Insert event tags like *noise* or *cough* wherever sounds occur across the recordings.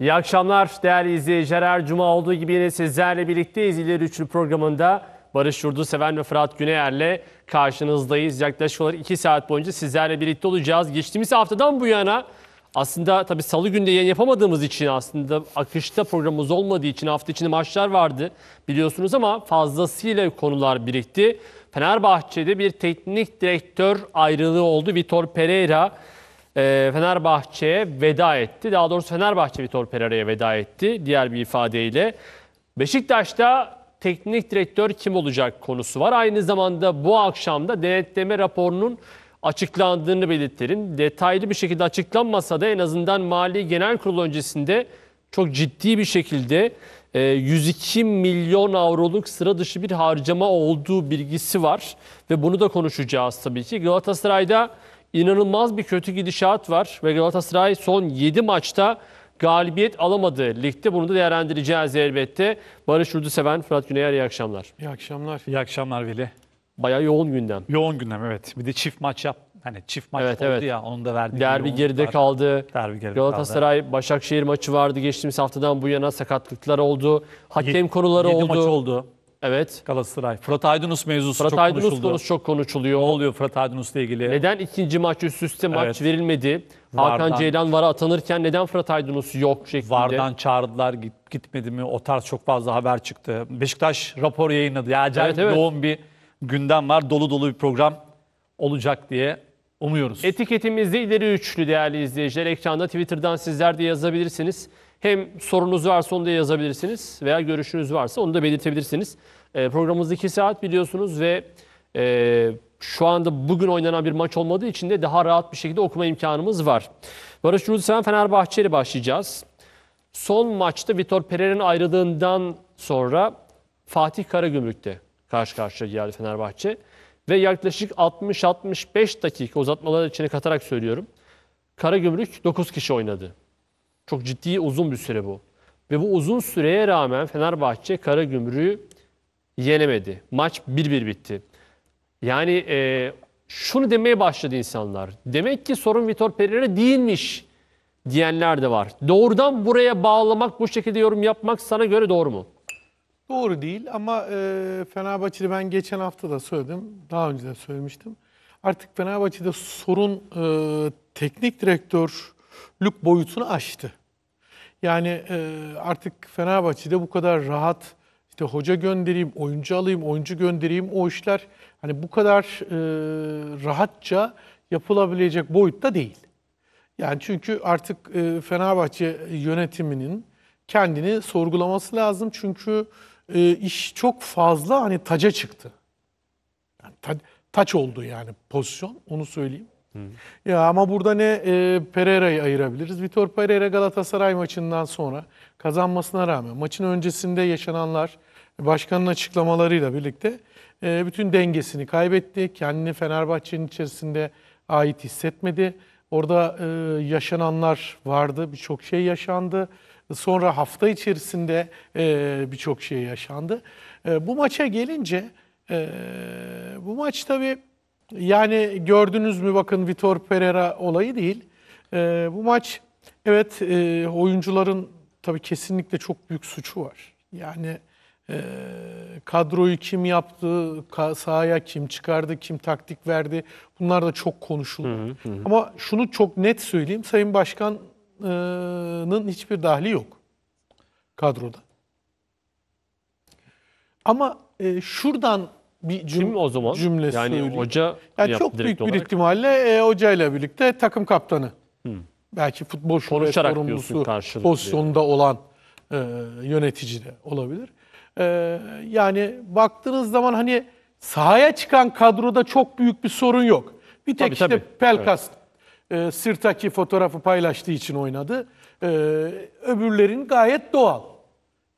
İyi akşamlar değerli izleyiciler. cuma olduğu gibi yine sizlerle birlikteyiz. İleri Üçlü programında Barış Yurduseven ve Fırat Güneyer'le karşınızdayız. Yaklaşık olarak iki saat boyunca sizlerle birlikte olacağız. Geçtiğimiz haftadan bu yana aslında tabii salı günde yayın yapamadığımız için aslında akışta programımız olmadığı için hafta içinde maçlar vardı biliyorsunuz ama fazlasıyla konular birikti. Fenerbahçe'de bir teknik direktör ayrılığı oldu. Vitor Pereira e, Fenerbahçe'ye veda etti. Daha doğrusu Fenerbahçe Vitor Pereira'ya veda etti diğer bir ifadeyle. Beşiktaş'ta teknik direktör kim olacak konusu var. Aynı zamanda bu akşam da denetleme raporunun açıklandığını belirtelim. Detaylı bir şekilde açıklanmasa da en azından Mali Genel Kurul öncesinde çok ciddi bir şekilde 102 e, milyon avroluk sıra dışı bir harcama olduğu bilgisi var. Ve bunu da konuşacağız tabii ki. Galatasaray'da inanılmaz bir kötü gidişat var ve Galatasaray son 7 maçta galibiyet alamadı ligde. Bunu da değerlendireceğiz elbette. Barış seven, Fırat Güneyer iyi akşamlar. İyi akşamlar. İyi akşamlar Veli. Bayağı yoğun gündem. Yoğun gündem evet. Bir de çift maç yap. Hani çift maç evet, oldu evet. ya onun da verdiği Derbi geride kaldı. Derbi geride Galatasaray kaldı. Başakşehir maçı vardı geçtiğimiz haftadan bu yana sakatlıklar oldu. Hakem Ye- konuları yedi oldu. maç oldu. Evet. Galatasaray. Fırat Aydınus mevzusu Fırat çok Aydınus konuşuluyor. konusu çok konuşuluyor. Ne oluyor Fırat Aydınus'la ilgili? Neden ikinci maç üst üste maç Evet. verilmedi? Vardan. Hakan Ceylan VAR'a atanırken neden Fırat Aydınus yok şeklinde? Vardan çağırdılar git, gitmedi mi o tarz çok fazla haber çıktı. Beşiktaş rapor yayınladı. Ya acayip Evet, evet. yoğun bir gündem var. Dolu dolu bir program olacak diye umuyoruz. Etiketimizde ileri üçlü değerli izleyiciler. Ekranda Twitter'dan sizler de yazabilirsiniz. Hem sorunuz varsa onu da yazabilirsiniz veya görüşünüz varsa onu da belirtebilirsiniz. E, programımız 2 saat biliyorsunuz ve e, şu anda bugün oynanan bir maç olmadığı için de daha rahat bir şekilde okuma imkanımız var. Barış Cumhur Sen Fenerbahçe ile başlayacağız. Son maçta Vitor Pereira'nın ayrıldığından sonra Fatih Karagümrük'te karşı karşıya geldi Fenerbahçe. Ve yaklaşık 60-65 dakika uzatmalar içine katarak söylüyorum. Karagümrük 9 kişi oynadı. Çok ciddi uzun bir süre bu. Ve bu uzun süreye rağmen Fenerbahçe Karagümrük'ü yenemedi. Maç 1-1 bitti. Yani e, şunu demeye başladı insanlar. Demek ki sorun Vitor Pereira değilmiş diyenler de var. Doğrudan buraya bağlamak, bu şekilde yorum yapmak sana göre doğru mu? Doğru değil ama e, Fenerbahçe'de ben geçen hafta da söyledim. Daha önce de söylemiştim. Artık Fenerbahçe'de sorun e, teknik direktör lük boyutunu aştı. Yani e, artık Fenerbahçe'de bu kadar rahat işte hoca göndereyim, oyuncu alayım, oyuncu göndereyim o işler hani bu kadar e, rahatça yapılabilecek boyutta değil. Yani çünkü artık e, Fenerbahçe yönetiminin kendini sorgulaması lazım. Çünkü e, iş çok fazla hani taca çıktı. Yani ta, taç oldu yani pozisyon onu söyleyeyim. Hı. Ya ama burada ne e, Pereira'yı ayırabiliriz? Vitor Pereira Galatasaray maçından sonra kazanmasına rağmen maçın öncesinde yaşananlar başkanın açıklamalarıyla birlikte e, bütün dengesini kaybetti. Kendini Fenerbahçe'nin içerisinde ait hissetmedi. Orada e, yaşananlar vardı, birçok şey yaşandı. Sonra hafta içerisinde e, birçok şey yaşandı. E, bu maça gelince e, bu maç tabii yani gördünüz mü bakın Vitor Pereira olayı değil. E, bu maç evet e, oyuncuların tabii kesinlikle çok büyük suçu var. Yani e, kadroyu kim yaptı, sahaya kim çıkardı, kim taktik verdi bunlar da çok konuşuluyor. Hı hı hı. Ama şunu çok net söyleyeyim Sayın Başkan'ın hiçbir dahli yok kadroda. Ama e, şuradan bir cüm Kim o zaman? cümle yani söyleyeyim. hoca yani yap- çok direkt büyük bir ihtimalle e, hocayla birlikte takım kaptanı. Belki futbol şube Konuşarak diyorsun sorumlusu karşılıklı. pozisyonda olan e, yönetici de olabilir. E, yani baktığınız zaman hani sahaya çıkan kadroda çok büyük bir sorun yok. Bir tek Tabii, işte tabii. Pelkas e, Sirtaki fotoğrafı paylaştığı için oynadı. E, öbürlerin gayet doğal.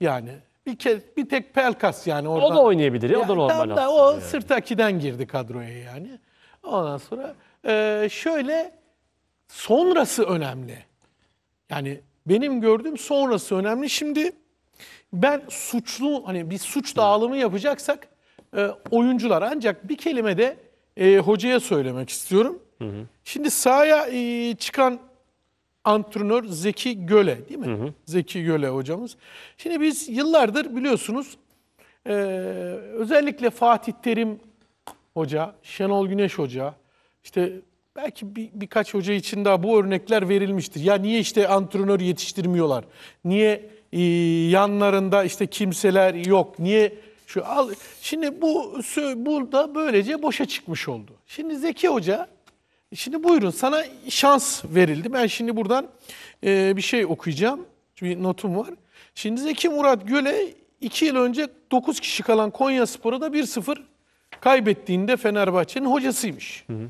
Yani bir kez bir tek Pelkas yani oradan. O da oynayabilir ya, o da normal tam da o yani. Sırtaki'den girdi kadroya yani. Ondan sonra e, şöyle sonrası önemli. Yani benim gördüğüm sonrası önemli. Şimdi ben suçlu hani bir suç dağılımı yapacaksak e, oyuncular ancak bir kelime de e, hocaya söylemek istiyorum. Hı hı. Şimdi sahaya e, çıkan antrenör Zeki Göle değil mi? Hı hı. Zeki Göle hocamız. Şimdi biz yıllardır biliyorsunuz e, özellikle Fatih Terim hoca, Şenol Güneş hoca, işte belki bir, birkaç hoca için daha bu örnekler verilmiştir. Ya niye işte antrenör yetiştirmiyorlar? Niye e, yanlarında işte kimseler yok? Niye şu al? Şimdi bu bu da böylece boşa çıkmış oldu. Şimdi Zeki Hoca Şimdi buyurun sana şans verildi. Ben şimdi buradan e, bir şey okuyacağım. Bir notum var. Şimdi Zeki Murat Göle 2 yıl önce 9 kişi kalan Konya Spor'a da 1-0 kaybettiğinde Fenerbahçe'nin hocasıymış. Hı hı.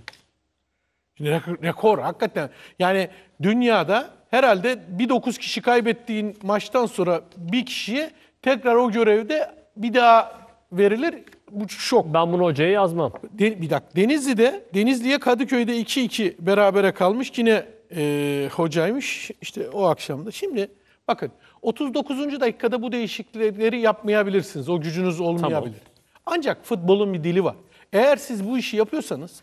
Şimdi rekor hakikaten. Yani dünyada herhalde bir 9 kişi kaybettiğin maçtan sonra bir kişiye tekrar o görevde bir daha verilir bu şok. Ben bunu hocaya yazmam. De, bir dakika. Denizli'de, Denizli'ye Kadıköy'de 2-2 berabere kalmış. Yine e, hocaymış işte o akşamda. Şimdi bakın 39. dakikada bu değişiklikleri yapmayabilirsiniz. O gücünüz olmayabilir. Tamam. Ancak futbolun bir dili var. Eğer siz bu işi yapıyorsanız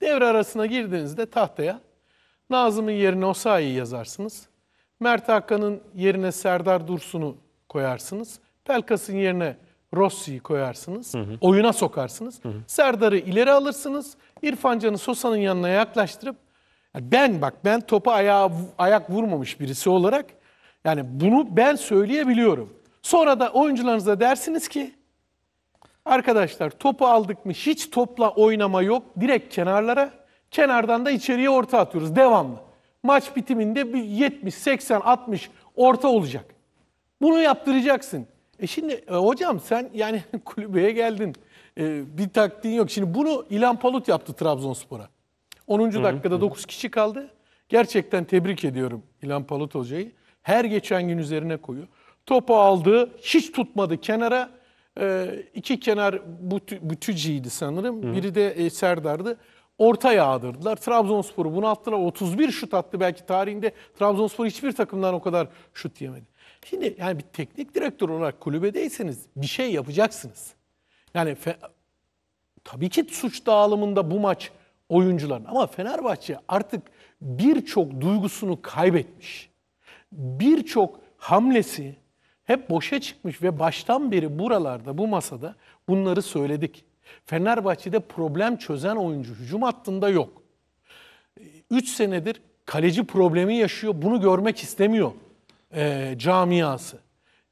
devre arasına girdiğinizde tahtaya Nazım'ın yerine Osayi'yi yazarsınız. Mert Hakan'ın yerine Serdar Dursun'u koyarsınız. Pelkas'ın yerine Rossi'yi koyarsınız. Hı hı. Oyuna sokarsınız. Hı hı. Serdar'ı ileri alırsınız. İrfan Can'ı Sosa'nın yanına yaklaştırıp ben bak ben topa ayağa, ayak vurmamış birisi olarak yani bunu ben söyleyebiliyorum. Sonra da oyuncularınıza dersiniz ki arkadaşlar topu aldık mı hiç topla oynama yok. Direkt kenarlara kenardan da içeriye orta atıyoruz devamlı. Maç bitiminde bir 70, 80, 60 orta olacak. Bunu yaptıracaksın. E şimdi e, hocam sen yani *laughs* kulübeye geldin. E, bir taktiğin yok. Şimdi bunu İlan Palut yaptı Trabzonspor'a. 10. Hı hı, dakikada hı. 9 kişi kaldı. Gerçekten tebrik ediyorum İlan Palut hocayı. Her geçen gün üzerine koyuyor. Topu aldı, hiç tutmadı kenara. E, iki kenar Bütü, Bütücü'ydi sanırım. Hı. Biri de e, Serdar'dı. Orta yağdırdılar. Trabzonspor'u bunu attılar 31 şut attı belki tarihinde. Trabzonspor hiçbir takımdan o kadar şut yemedi. Şimdi yani bir teknik direktör olarak kulübedeyseniz bir şey yapacaksınız. Yani fe, tabii ki suç dağılımında bu maç oyuncuların ama Fenerbahçe artık birçok duygusunu kaybetmiş. Birçok hamlesi hep boşa çıkmış ve baştan beri buralarda bu masada bunları söyledik. Fenerbahçe'de problem çözen oyuncu hücum hattında yok. 3 senedir kaleci problemi yaşıyor. Bunu görmek istemiyor e, camiası.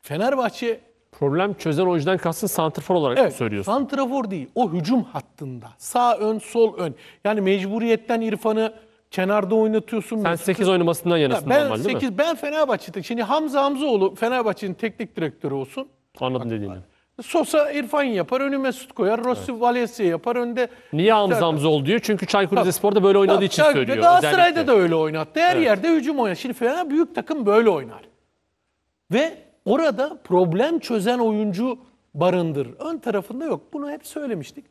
Fenerbahçe Problem çözen oyuncudan kastın santrfor olarak mı söylüyorsun? santrafor değil. O hücum hattında. Sağ ön, sol ön. Yani mecburiyetten İrfan'ı kenarda oynatıyorsun. Sen Mesut'u- 8 oynamasından yanasın ben normal değil mi? ben Fenerbahçe'de. Şimdi Hamza Hamzaoğlu Fenerbahçe'nin teknik direktörü olsun. Anladım dediğini. Sosa İrfan yapar, önü Mesut koyar. Rossi Valencia yapar, önde Niye Hamza Hamzoğlu diyor? Çünkü Çaykur Rizespor'da böyle oynadığı için söylüyor. Galatasaray'da özellikle. da öyle oynattı. Her yerde hücum oynar. Şimdi Fener büyük takım böyle oynar. Ve orada problem çözen oyuncu barındır. Ön tarafında yok. Bunu hep söylemiştik.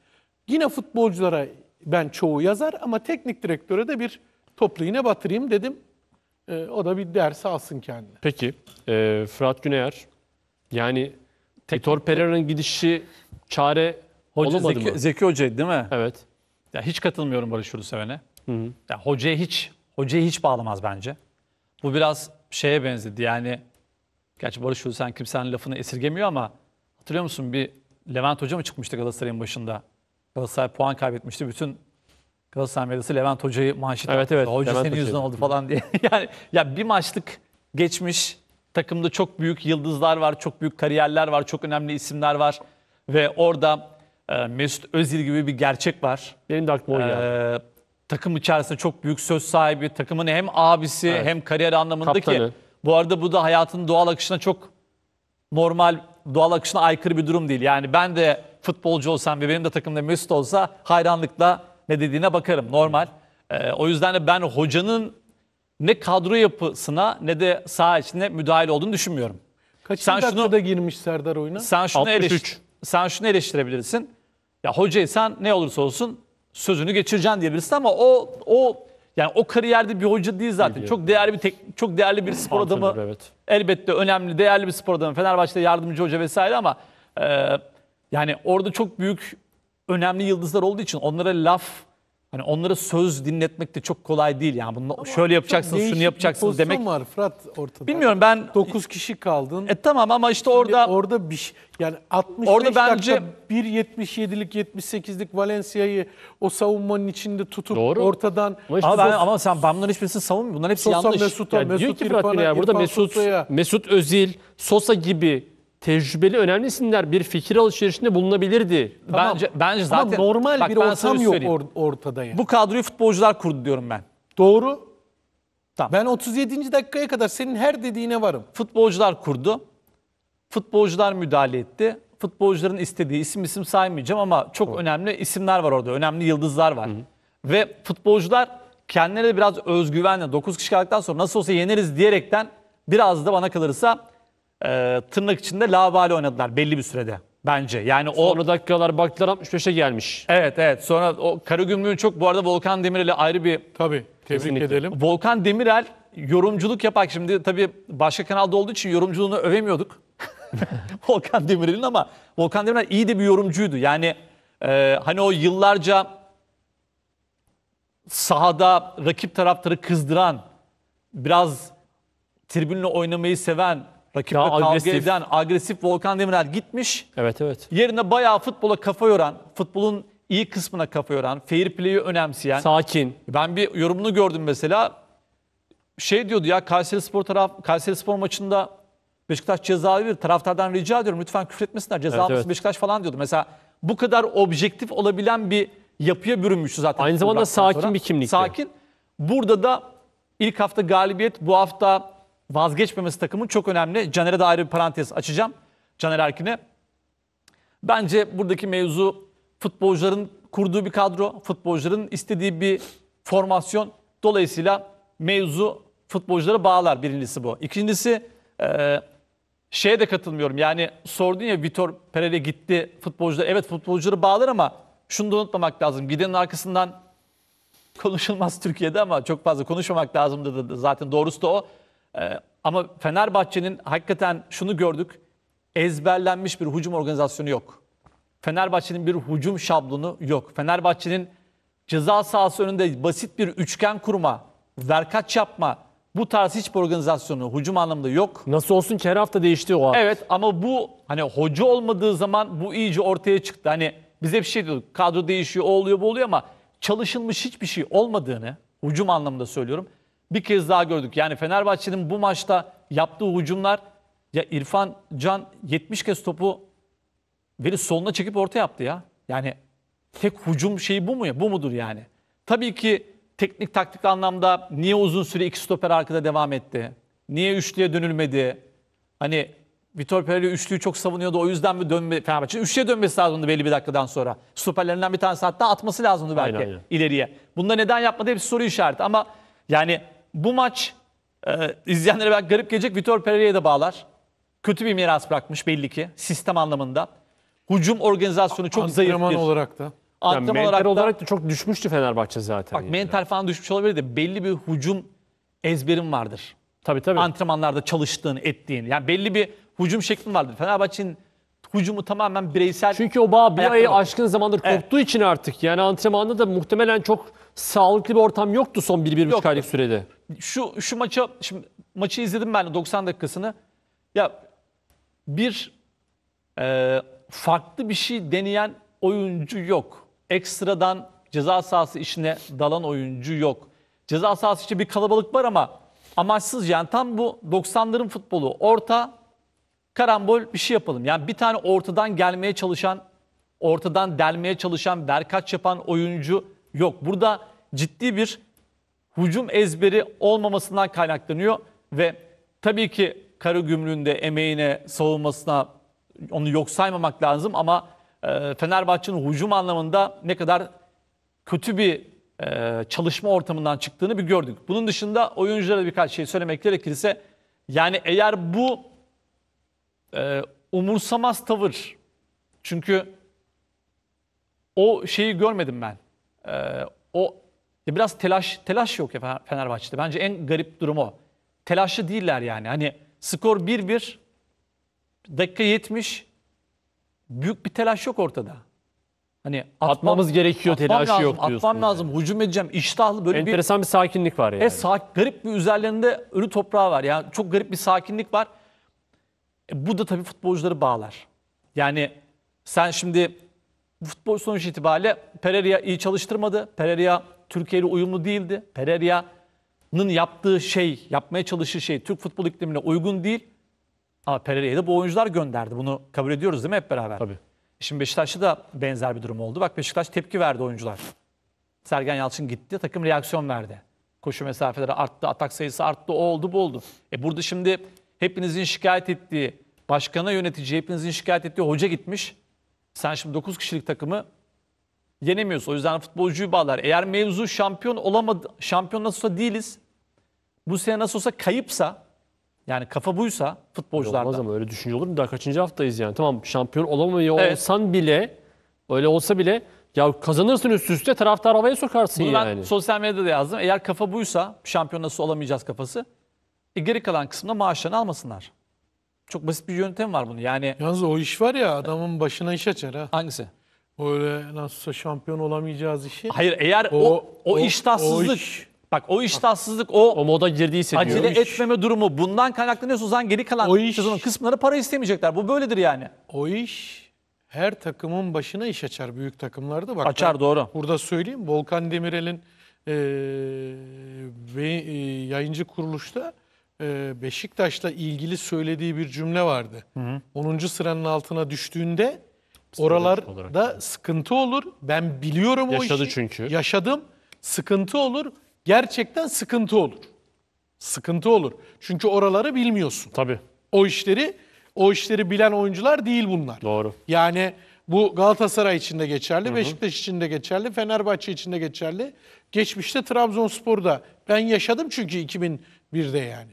Yine futbolculara ben çoğu yazar ama teknik direktöre de bir toplu yine batırayım dedim. E, o da bir ders alsın kendine. Peki e, Fırat Güneyer yani Tektor Pereira'nın gidişi çare Hoca, olamadı Zeki, mı? Zeki Hoca değil mi? Evet. Ya hiç katılmıyorum Barış Uluseven'e. hocaya hiç hocaya hiç bağlamaz bence. Bu biraz şeye benzedi. Yani Gerçi Barış Hulusen kimsenin lafını esirgemiyor ama hatırlıyor musun bir Levent Hoca mı çıkmıştı Galatasaray'ın başında? Galatasaray puan kaybetmişti. Bütün Galatasaray medyası Levent Hoca'yı manşet evet, evet, Hoca Levent senin yüzünden oldu falan diye. *laughs* yani ya bir maçlık geçmiş takımda çok büyük yıldızlar var, çok büyük kariyerler var, çok önemli isimler var ve orada e, Mesut Özil gibi bir gerçek var. Benim de aklıma o e, Takım içerisinde çok büyük söz sahibi, takımın hem abisi evet. hem kariyer anlamında Kaptanı. ki bu arada bu da hayatın doğal akışına çok normal, doğal akışına aykırı bir durum değil. Yani ben de futbolcu olsam ve benim de takımda Mesut olsa hayranlıkla ne dediğine bakarım normal. Ee, o yüzden de ben hocanın ne kadro yapısına ne de saha içine müdahil olduğunu düşünmüyorum. Kaçıncı sen dakikada şunu, girmiş Serdar oyuna? Sen şunu, 63. Eleştir, sen şunu eleştirebilirsin. Ya hocayı sen ne olursa olsun sözünü geçireceksin diyebilirsin ama o o yani o kariyerde bir hoca değil zaten. Biliyorum. Çok değerli bir tek, çok değerli bir spor adamı. Evet. Elbette önemli, değerli bir spor adamı. Fenerbahçe'de yardımcı hoca vesaire ama e, yani orada çok büyük önemli yıldızlar olduğu için onlara laf Hani onlara söz dinletmek de çok kolay değil. Yani bunu Ama şöyle yapacaksınız, şunu yapacaksınız demek. var Fırat ortada. Bilmiyorum ben 9 kişi kaldın. E tamam ama işte orada orada bir şey- yani 65 Orada bence- dakika 1.77'lik 78'lik Valencia'yı o savunmanın içinde tutup Doğru. ortadan ama, ben, ama sen ben bunların hiçbirisini savunmuyorum. Bunların hepsi Sosa yanlış. Mesut'a, Ya Mesut diyor ki Fırat ya burada Mesut, Mesut Özil, Sosa gibi tecrübeli önemli isimler bir fikir alışverişinde bulunabilirdi. Tamam. Bence bence zaten Ama normal bak, bir ben ortam yok or- ortada yani. Bu kadroyu futbolcular kurdu diyorum ben. Doğru. Tamam. Ben 37. dakikaya kadar senin her dediğine varım. Futbolcular kurdu. Futbolcular müdahale etti. Futbolcuların istediği isim isim saymayacağım ama çok önemli isimler var orada. Önemli yıldızlar var. Ve futbolcular kendileri de biraz özgüvenle 9 kişi kaldıktan sonra nasıl olsa yeneriz diyerekten biraz da bana kalırsa e, tırnak içinde lavale oynadılar belli bir sürede bence. Yani o Sonra dakikalar baktılar 65'e gelmiş. evet evet sonra o Karagümrük'ün çok bu arada Volkan Demirel'e ayrı bir Tabii. Tebrik Kesinlikle. edelim. Volkan Demirel yorumculuk yapar. Şimdi tabii başka kanalda olduğu için yorumculuğunu övemiyorduk. *laughs* Volkan Demirel'in ama Volkan Demirel iyi de bir yorumcuydu. Yani e, hani o yıllarca sahada rakip taraftarı kızdıran, biraz tribünle oynamayı seven, Rakiple Daha kavga agresif. eden agresif Volkan Demirel gitmiş. Evet evet. Yerine bayağı futbola kafa yoran, futbolun iyi kısmına kafa yoran, fair play'i önemseyen. Sakin. Ben bir yorumunu gördüm mesela. Şey diyordu ya Kayseri Spor, taraf, Kayseri Spor maçında Beşiktaş ceza verir. Taraftardan rica ediyorum lütfen küfretmesinler. Ceza evet, evet. Beşiktaş falan diyordu. Mesela bu kadar objektif olabilen bir yapıya bürünmüştü zaten. Aynı zamanda sakin sonra. bir kimlikti. Sakin. Burada da ilk hafta galibiyet, bu hafta vazgeçmemesi takımın çok önemli. Caner'e de ayrı bir parantez açacağım. Caner Erkin'e. Bence buradaki mevzu futbolcuların kurduğu bir kadro, futbolcuların istediği bir formasyon. Dolayısıyla mevzu futbolculara bağlar birincisi bu. İkincisi e, şeye de katılmıyorum. Yani sordun ya Vitor Pereira gitti futbolcular. Evet futbolcuları bağlar ama şunu da unutmamak lazım. Gidenin arkasından konuşulmaz Türkiye'de ama çok fazla konuşmamak lazım dedi. zaten doğrusu da o. Ee, ama Fenerbahçe'nin hakikaten şunu gördük. Ezberlenmiş bir hücum organizasyonu yok. Fenerbahçe'nin bir hücum şablonu yok. Fenerbahçe'nin ceza sahası önünde basit bir üçgen kurma, verkaç yapma bu tarz hiçbir organizasyonu hücum anlamında yok. Nasıl olsun ki her hafta değişti o. Evet ama bu hani hoca olmadığı zaman bu iyice ortaya çıktı. Hani bize bir şey diyorduk kadro değişiyor o oluyor bu oluyor ama çalışılmış hiçbir şey olmadığını hücum anlamında söylüyorum bir kez daha gördük. Yani Fenerbahçe'nin bu maçta yaptığı hücumlar ya İrfan Can 70 kez topu veri soluna çekip orta yaptı ya. Yani tek hücum şeyi bu mu ya? Bu mudur yani? Tabii ki teknik taktik anlamda niye uzun süre iki stoper arkada devam etti? Niye üçlüye dönülmedi? Hani Vitor Pereira üçlüyü çok savunuyordu. O yüzden mi dönme Fenerbahçe'nin üçlüye dönmesi lazımdı belli bir dakikadan sonra. Stoperlerinden bir tanesi hatta atması lazımdı belki aynen, aynen. ileriye. Bunda neden yapmadı hepsi soru işareti ama yani bu maç e, izleyenlere belki garip gelecek. Vitor Pereira'ya da bağlar. Kötü bir miras bırakmış belli ki sistem anlamında. Hücum organizasyonu çok zayıf bir Antrenman olarak da. Yani Antrenman mental olarak, olarak da, çok düşmüştü Fenerbahçe zaten. bak yani. mental falan düşmüş olabilir de belli bir hücum ezberin vardır. Tabii tabii. Antrenmanlarda çalıştığın, ettiğin. Yani belli bir hücum şeklin vardır. Fenerbahçe'nin hücumu tamamen bireysel. Çünkü o bağ bir ayakta ayı aşkın zamandır Evet. koptuğu için artık yani antrenmanda da muhtemelen çok sağlıklı bir ortam yoktu son 1-1,5 aylık sürede. Şu şu maça şimdi maçı izledim ben de 90 dakikasını. Ya bir e, farklı bir şey deneyen oyuncu yok. Ekstradan ceza sahası işine dalan oyuncu yok. Ceza sahası için bir kalabalık var ama amaçsız yani tam bu 90'ların futbolu. Orta karambol bir şey yapalım. Yani bir tane ortadan gelmeye çalışan, ortadan delmeye çalışan, verkaç yapan oyuncu yok. Burada ciddi bir hücum ezberi olmamasından kaynaklanıyor ve tabii ki kara gümrüğünde emeğine, savunmasına onu yok saymamak lazım ama e, Fenerbahçe'nin hücum anlamında ne kadar kötü bir e, çalışma ortamından çıktığını bir gördük. Bunun dışında oyunculara birkaç şey söylemek gerekirse yani eğer bu e, umursamaz tavır çünkü o şeyi görmedim ben. Ee, o biraz telaş telaş yok ya Fenerbahçe'de. Bence en garip durumu o. Telaşlı değiller yani. Hani skor 1-1 dakika 70 büyük bir telaş yok ortada. Hani atmam, atmamız gerekiyor atmam telaşı lazım, yok diyorsun. Atmam yani. lazım, hücum edeceğim. iştahlı böyle Enteresan bir, bir sakinlik var yani. E, sak, garip bir üzerlerinde ölü toprağı var. Yani çok garip bir sakinlik var. E, bu da tabii futbolcuları bağlar. Yani sen şimdi futbol sonuç itibariyle Pereira iyi çalıştırmadı. Pereira Türkiye ile uyumlu değildi. Pereira'nın yaptığı şey, yapmaya çalıştığı şey Türk futbol iklimine uygun değil. Ama Pereira'yı da bu oyuncular gönderdi. Bunu kabul ediyoruz değil mi hep beraber? Tabii. Şimdi Beşiktaş'ta da benzer bir durum oldu. Bak Beşiktaş tepki verdi oyuncular. Sergen Yalçın gitti, takım reaksiyon verdi. Koşu mesafeleri arttı, atak sayısı arttı, o oldu bu oldu. E burada şimdi hepinizin şikayet ettiği, başkana yönetici hepinizin şikayet ettiği hoca gitmiş. Sen şimdi 9 kişilik takımı yenemiyorsun. O yüzden futbolcuyu bağlar. Eğer mevzu şampiyon olamadı, şampiyon nasıl olsa değiliz. Bu sene nasıl olsa kayıpsa yani kafa buysa futbolcularda. Olmaz ama öyle düşünce olur mu? Daha kaçıncı haftayız yani. Tamam şampiyon olamıyor evet. olsan bile öyle olsa bile ya kazanırsın üst üste taraftar havaya sokarsın Bunu yani. ben sosyal medyada yazdım. Eğer kafa buysa şampiyon nasıl olamayacağız kafası. E geri kalan kısımda maaşlarını almasınlar. Çok basit bir yöntem var bunu Yani Yalnız o iş var ya adamın başına iş açar ha. hangisi? Böyle nasılsa şampiyon olamayacağız işi. Hayır eğer o o, o iştahsızlık o iş. bak o iştahsızlık o, O moda girdiği hissediyor. acele iş. etmeme durumu bundan kaynaklanıyorsa o zaman geri kalan O iş. kısımları para istemeyecekler. Bu böyledir yani. O iş her takımın başına iş açar büyük takımlarda. Bak, Açar, doğru. Burada söyleyeyim Volkan Demirel'in eee, ve- yayıncı kuruluşta e, Beşiktaş'la ilgili söylediği bir cümle vardı. Hı hı. 10. sıranın altına düştüğünde oralarda sıkıntı olur. Ben biliyorum Yaşadı o işi. çünkü. Yaşadım. Sıkıntı olur. Gerçekten sıkıntı olur. Sıkıntı olur. Çünkü oraları bilmiyorsun. Tabii. O işleri o işleri bilen oyuncular değil bunlar. Doğru. Yani bu Galatasaray için de geçerli, hı hı. Beşiktaş için de geçerli, Fenerbahçe için de geçerli. Geçmişte Trabzonspor'da ben yaşadım çünkü 2001'de yani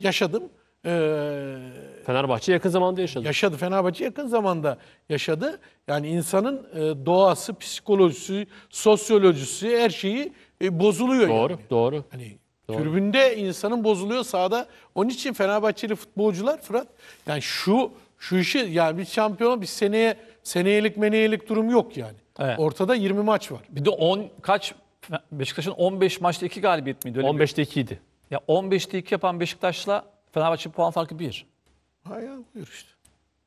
yaşadım. Ee, Fenerbahçe yakın zamanda yaşadı. Yaşadı. Fenerbahçe yakın zamanda yaşadı. Yani insanın e, doğası, psikolojisi, sosyolojisi her şeyi e, bozuluyor. Doğru, yani. doğru. Hani doğru. tribünde insanın bozuluyor sahada. Onun için Fenerbahçeli futbolcular Fırat yani şu şu işi yani bir şampiyon bir seneye seneyelik meneyelik durum yok yani. Evet. Ortada 20 maç var. Bir de 10 kaç Beşiktaş'ın 15 maçta 2 galibiyet miydi? Öyle 15'te 2 idi. Ya 15'te 2 yapan Beşiktaş'la Fenerbahçe puan farkı 1. Hayır buyur işte.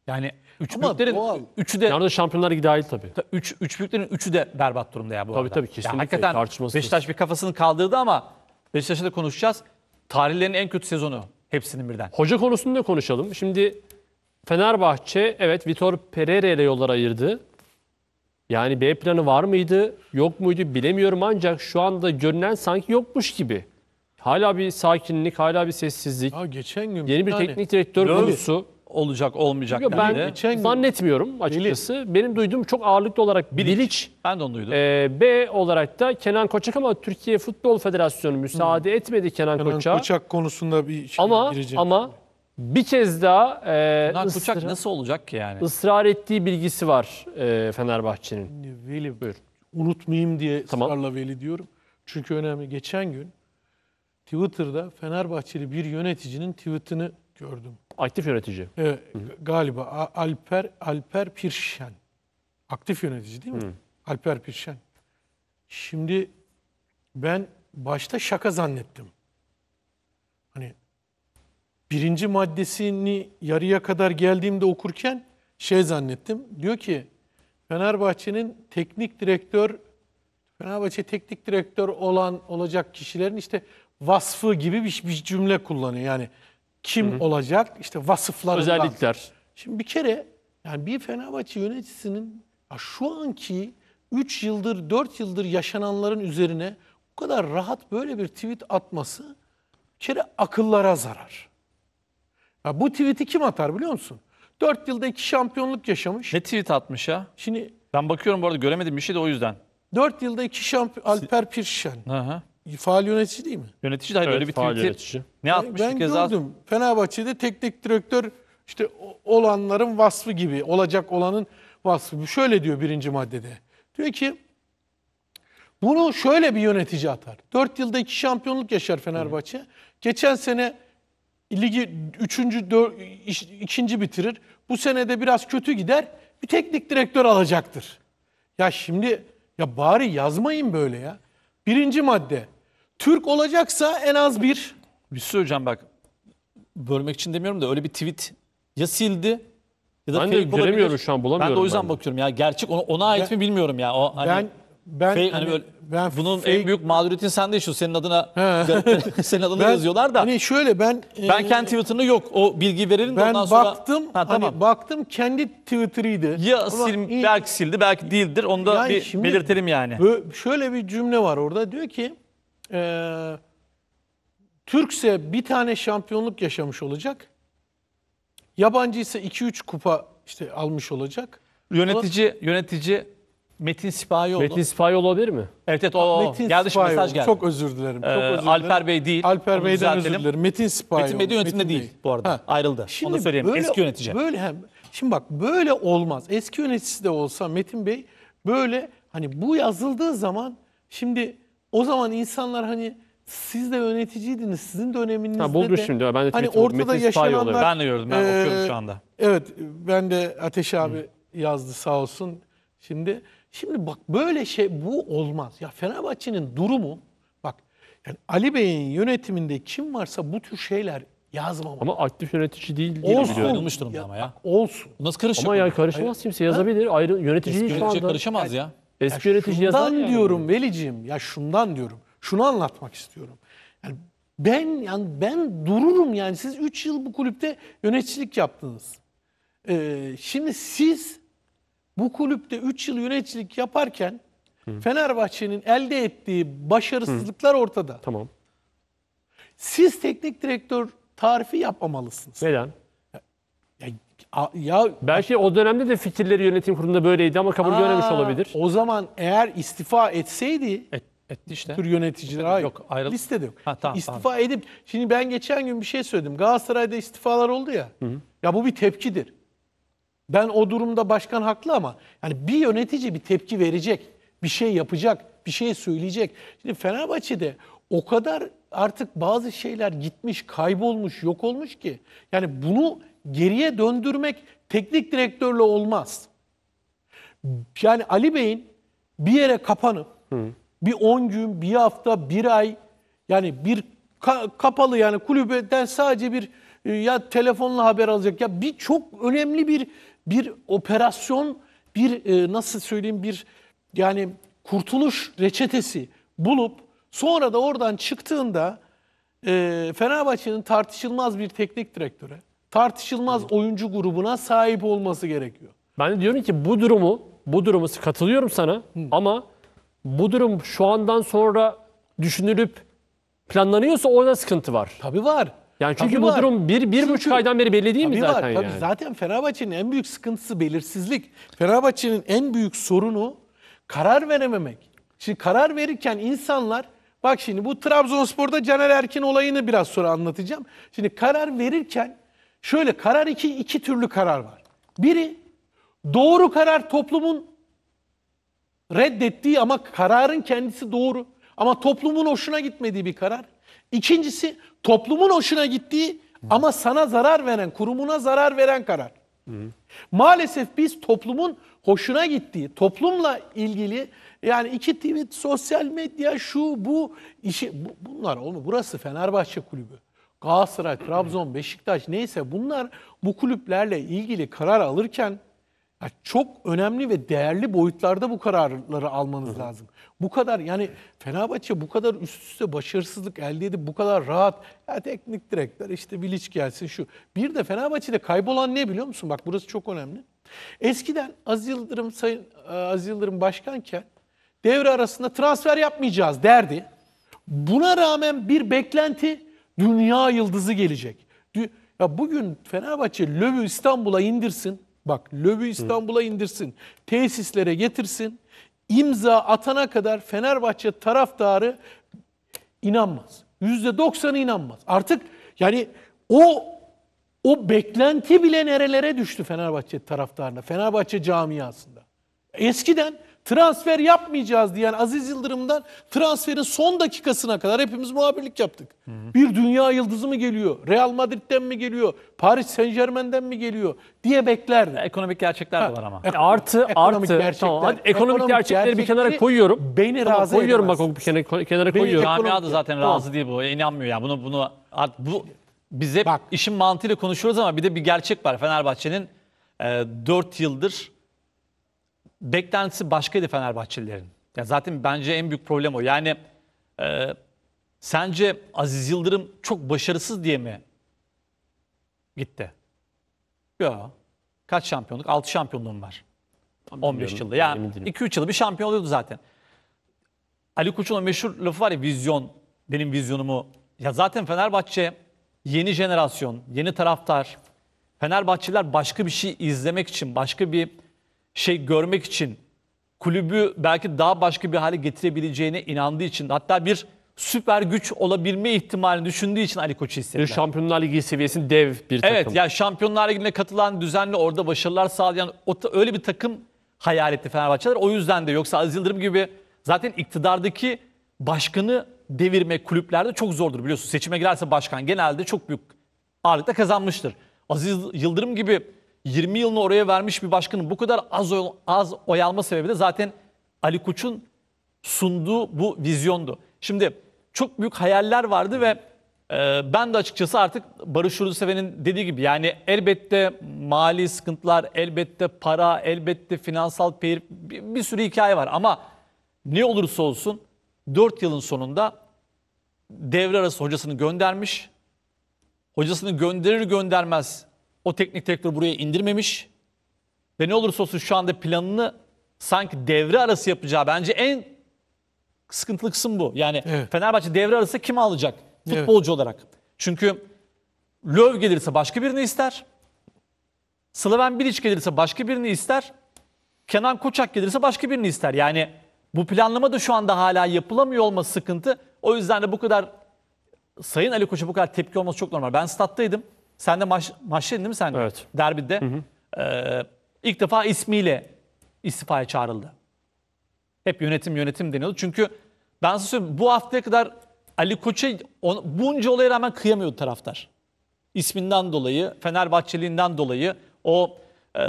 Yani üç Ama büyüklerin doğal. üçü de Yani da Şampiyonlar Ligi dahil tabii. ta- üç, üç büyüklerin üçü de berbat durumda ya bu Tabii, arada. tabii, Ya kesinlikle, hakikaten tartışmasız. Beşiktaş bir kafasını kaldırdı ama Beşiktaş'a da konuşacağız. Tarihlerin en kötü sezonu hepsinin birden. Hoca konusunu da konuşalım. Şimdi Fenerbahçe evet Vitor Pereira ile yollar ayırdı. Yani B planı var mıydı, yok muydu bilemiyorum ancak şu anda görünen sanki yokmuş gibi. Hala bir sakinlik, hala bir sessizlik. Ya geçen gün Yeni bir yani, teknik direktör Löw konusu olacak olmayacak Yok, ben geçen gün, zannetmiyorum açıkçası. Bilic. Benim duyduğum çok ağırlıklı olarak Bilic. Bilic. Ben de onu duydum. E, B olarak da Kenan Koçak ama Türkiye Futbol Federasyonu müsaade hmm. etmedi Kenan, Koçak. Kenan Koçak konusunda bir şey ama, gireceğim. Ama bir kez daha e, Kenan ısrar, Koçak nasıl olacak ki yani? Israr ettiği bilgisi var e, Fenerbahçe'nin. Veli, Buyur. unutmayayım diye tamam. ısrarla Veli diyorum. Çünkü önemli. Geçen gün Twitter'da Fenerbahçeli bir yöneticinin tweetini gördüm. Aktif yönetici. Evet, galiba Alper Alper Pirşen. Aktif yönetici değil mi? Alper Pirşen. Şimdi ben başta şaka zannettim. Hani birinci maddesini yarıya kadar geldiğimde okurken şey zannettim. Diyor ki Fenerbahçe'nin teknik direktör Fenerbahçe teknik direktör olan olacak kişilerin işte vasfı gibi bir, bir cümle kullanıyor. Yani kim hı hı. olacak? İşte vasıflarından. Özellikler. Şimdi bir kere yani bir Fenerbahçe yöneticisinin şu anki 3 yıldır 4 yıldır yaşananların üzerine bu kadar rahat böyle bir tweet atması bir kere akıllara zarar. Ya bu tweet'i kim atar biliyor musun? 4 yılda 2 şampiyonluk yaşamış. Ne tweet atmış ya? Şimdi ben bakıyorum bu arada göremedim bir şey de o yüzden. 4 yılda 2 şampiyon Alper Pirşen. Hı hı. Faal yönetici değil mi? Yönetici de hayır, Evet, öyle bir faal tweet'i yönetici. ne atmıştı ben keza? gördüm. Fenerbahçe'de teknik direktör işte olanların vasfı gibi, olacak olanın vasfı. Şöyle diyor birinci maddede. Diyor ki bunu şöyle bir yönetici atar. Dört yılda iki şampiyonluk yaşar Fenerbahçe. Geçen sene ligi 3. ikinci bitirir. Bu sene de biraz kötü gider. Bir teknik direktör alacaktır. Ya şimdi ya bari yazmayın böyle ya. Birinci madde. Türk olacaksa en az bir. Bir şey söyleyeceğim bak. Bölmek için demiyorum da öyle bir tweet ya sildi ya da Ben de fake olabilir. şu an, bulamıyorum Ben de o yüzden bakıyorum ya. Gerçek ona, ona ait Ben- mi bilmiyorum ya. O, hani, Ben ben Fe, hani, hani, böyle, ben bunun fake... en büyük mağduriyetin sende şu senin adına *laughs* senin adına ben, yazıyorlar da. Hani şöyle ben ben e, kendi Twitter'ını yok o bilgi verelim de ondan sonra. Ben baktım hani baktım kendi Twitter'ıydı. Ya sil, iyi. belki sildi belki değildir onu da yani bir şimdi, belirtelim yani. Şöyle bir cümle var orada diyor ki e, Türkse bir tane şampiyonluk yaşamış olacak. Yabancı ise 2-3 kupa işte almış olacak. Yönetici Ama, yönetici Metin Sipahi Metin Sipahi olabilir mi? Evet evet o. Metin geldi şimdi mesaj geldi. Çok özür dilerim. Çok ee, özür Alper Bey değil. Alper Bey'den özür dilerim. Metin Sipahi Metin Bey de oldu, değil Bey. bu arada. Ha. Ayrıldı. Onu da söyleyeyim. Eski yönetici. Böyle hem şimdi bak böyle olmaz. Eski yöneticisi de olsa Metin Bey böyle hani bu yazıldığı zaman şimdi o zaman insanlar hani siz de yöneticiydiniz. Sizin döneminizde Ha, buldum de şimdi. Ben de hani ortada Metin yaşananlar Ben de gördüm, ben ee, okuyorum şu anda. Evet ben de Ateş abi yazdı sağ olsun. Şimdi Şimdi bak böyle şey bu olmaz. Ya Fenerbahçe'nin durumu bak yani Ali Bey'in yönetiminde kim varsa bu tür şeyler yazmamalı. Ama aktif yönetici değil diye Olsun. biliyorum. Ayrılmış durumda ama ya. Olsun. Nasıl karışır? Ama ya karışamaz kimse yazabilir. Ayrı yönetici Eski değil yönetici anda. karışamaz ya. Eski yönetici yazar Şundan yani. diyorum Velicim ya şundan diyorum. Şunu anlatmak istiyorum. Yani ben yani ben dururum yani siz 3 yıl bu kulüpte yöneticilik yaptınız. Ee, şimdi siz bu kulüpte 3 yıl yöneticilik yaparken Fenerbahçe'nin elde ettiği başarısızlıklar ortada. Tamam. Siz teknik direktör tarifi yapmamalısınız. Neden? Ya, ya, ya Belki o dönemde de fikirleri yönetim kurulunda böyleydi ama kabul görememiş olabilir. O zaman eğer istifa etseydi Et, etti işte. tür yöneticiler hayır, Yok ayrıl. listede yok. Ha, tamam, istifa tamam. edip şimdi ben geçen gün bir şey söyledim. Galatasaray'da istifalar oldu ya. hı. Ya bu bir tepkidir. Ben o durumda başkan haklı ama yani bir yönetici bir tepki verecek, bir şey yapacak, bir şey söyleyecek. Şimdi Fenerbahçe'de o kadar artık bazı şeyler gitmiş, kaybolmuş, yok olmuş ki. Yani bunu geriye döndürmek teknik direktörle olmaz. Yani Ali Bey'in bir yere kapanıp Hı. bir 10 gün, bir hafta, bir ay yani bir ka- kapalı yani kulübeden sadece bir e, ya telefonla haber alacak ya bir çok önemli bir bir operasyon, bir e, nasıl söyleyeyim bir yani kurtuluş reçetesi bulup sonra da oradan çıktığında e, Fenerbahçe'nin tartışılmaz bir teknik direktöre, tartışılmaz evet. oyuncu grubuna sahip olması gerekiyor. Ben de diyorum ki bu durumu, bu durumu katılıyorum sana Hı. ama bu durum şu andan sonra düşünülüp planlanıyorsa orada sıkıntı var. Tabii var. Yani çünkü tabii bu var. durum bir, bir buçuk aydan beri belli değil mi tabii zaten var, tabii yani? Zaten Fenerbahçe'nin en büyük sıkıntısı belirsizlik. Fenerbahçe'nin en büyük sorunu karar verememek. Şimdi karar verirken insanlar bak şimdi bu Trabzonspor'da Caner Erkin olayını biraz sonra anlatacağım. Şimdi karar verirken şöyle karar iki iki türlü karar var. Biri doğru karar toplumun reddettiği ama kararın kendisi doğru ama toplumun hoşuna gitmediği bir karar. İkincisi Toplumun hoşuna gittiği ama sana zarar veren, kurumuna zarar veren karar. Maalesef biz toplumun hoşuna gittiği, toplumla ilgili yani iki tweet, sosyal medya, şu, bu, işi, bu bunlar olma. Burası Fenerbahçe kulübü. Galatasaray, Trabzon, Beşiktaş neyse bunlar bu kulüplerle ilgili karar alırken çok önemli ve değerli boyutlarda bu kararları almanız lazım. Bu kadar yani Fenerbahçe bu kadar üst üste başarısızlık elde edip bu kadar rahat ya teknik direktör işte Bilic gelsin şu. Bir de Fenerbahçe'de kaybolan ne biliyor musun? Bak burası çok önemli. Eskiden Aziz Yıldırım Sayın e, Aziz Yıldırım başkanken devre arasında transfer yapmayacağız derdi. Buna rağmen bir beklenti dünya yıldızı gelecek. Ya bugün Fenerbahçe Löv'ü İstanbul'a indirsin. Bak Löv'ü İstanbul'a indirsin. Tesislere getirsin imza atana kadar Fenerbahçe taraftarı inanmaz. Yüzde doksanı inanmaz. Artık yani o o beklenti bile nerelere düştü Fenerbahçe taraftarına, Fenerbahçe camiasında. Eskiden transfer yapmayacağız diyen Aziz Yıldırım'dan transferin son dakikasına kadar hepimiz muhabirlik yaptık. Hı hı. Bir dünya yıldızı mı geliyor? Real Madrid'den mi geliyor? Paris Saint Germain'den mi geliyor? diye beklerdi. Ekonomik gerçekler ha, var ama. Ek- artı ekonomik artı gerçekler, tamam, hadi ekonomik, ekonomik gerçekleri, gerçekleri bir kenara koyuyorum. Beni tamam, razı koyuyorum edemez. bak bir kenara, kenara koyuyorum. Camia da zaten tamam. razı değil bu. İnanmıyor yani. Bunu bunu bu biz hep bak. işin mantığıyla konuşuyoruz ama bir de bir gerçek var. Fenerbahçe'nin e, 4 yıldır beklentisi başkaydı Fenerbahçelilerin. Yani zaten bence en büyük problem o. Yani e, sence Aziz Yıldırım çok başarısız diye mi gitti? Yok. Kaç şampiyonluk? 6 şampiyonluğum var. 15 yılda. Yani 2-3 yılda bir şampiyon oluyordu zaten. Ali Koç'un o meşhur lafı var ya vizyon, benim vizyonumu. Ya zaten Fenerbahçe yeni jenerasyon, yeni taraftar. Fenerbahçeliler başka bir şey izlemek için, başka bir şey görmek için kulübü belki daha başka bir hale getirebileceğine inandığı için hatta bir süper güç olabilme ihtimalini düşündüğü için Ali Koç'u istediler. Şampiyonlar Ligi seviyesinin dev bir takım. Evet ya Şampiyonlar Ligi'ne katılan düzenli orada başarılar sağlayan o, öyle bir takım hayal etti Fenerbahçeler. O yüzden de yoksa Aziz Yıldırım gibi zaten iktidardaki başkanı devirme kulüplerde çok zordur biliyorsun. Seçime girerse başkan genelde çok büyük ağırlıkta kazanmıştır. Aziz Yıldırım gibi 20 yılını oraya vermiş bir başkanın bu kadar az oy, az oy alma sebebi de zaten Ali Koç'un sunduğu bu vizyondu. Şimdi çok büyük hayaller vardı ve e, ben de açıkçası artık Barış Urduseven'in dediği gibi yani elbette mali sıkıntılar, elbette para, elbette finansal peyir bir, bir sürü hikaye var ama ne olursa olsun 4 yılın sonunda devre arası hocasını göndermiş. Hocasını gönderir göndermez o teknik direktör buraya indirmemiş. Ve ne olursa olsun şu anda planını sanki devre arası yapacağı bence en sıkıntılı kısım bu. Yani evet. Fenerbahçe devre arası kim alacak futbolcu evet. olarak? Çünkü Löw gelirse başka birini ister. Slaven Bilic gelirse başka birini ister. Kenan Koçak gelirse başka birini ister. Yani bu planlama da şu anda hala yapılamıyor olması sıkıntı. O yüzden de bu kadar Sayın Ali Koç'a bu kadar tepki olması çok normal. Ben stat'taydım. Sen de maç, maçtaydın değil mi sen? Evet. Derbide. Hı hı. E, ilk defa ismiyle istifaya çağrıldı. Hep yönetim yönetim deniyordu. Çünkü ben size söyleyeyim bu haftaya kadar Ali Koç'a bunca olaya rağmen kıyamıyordu taraftar. İsminden dolayı, Fenerbahçeliğinden dolayı, o e,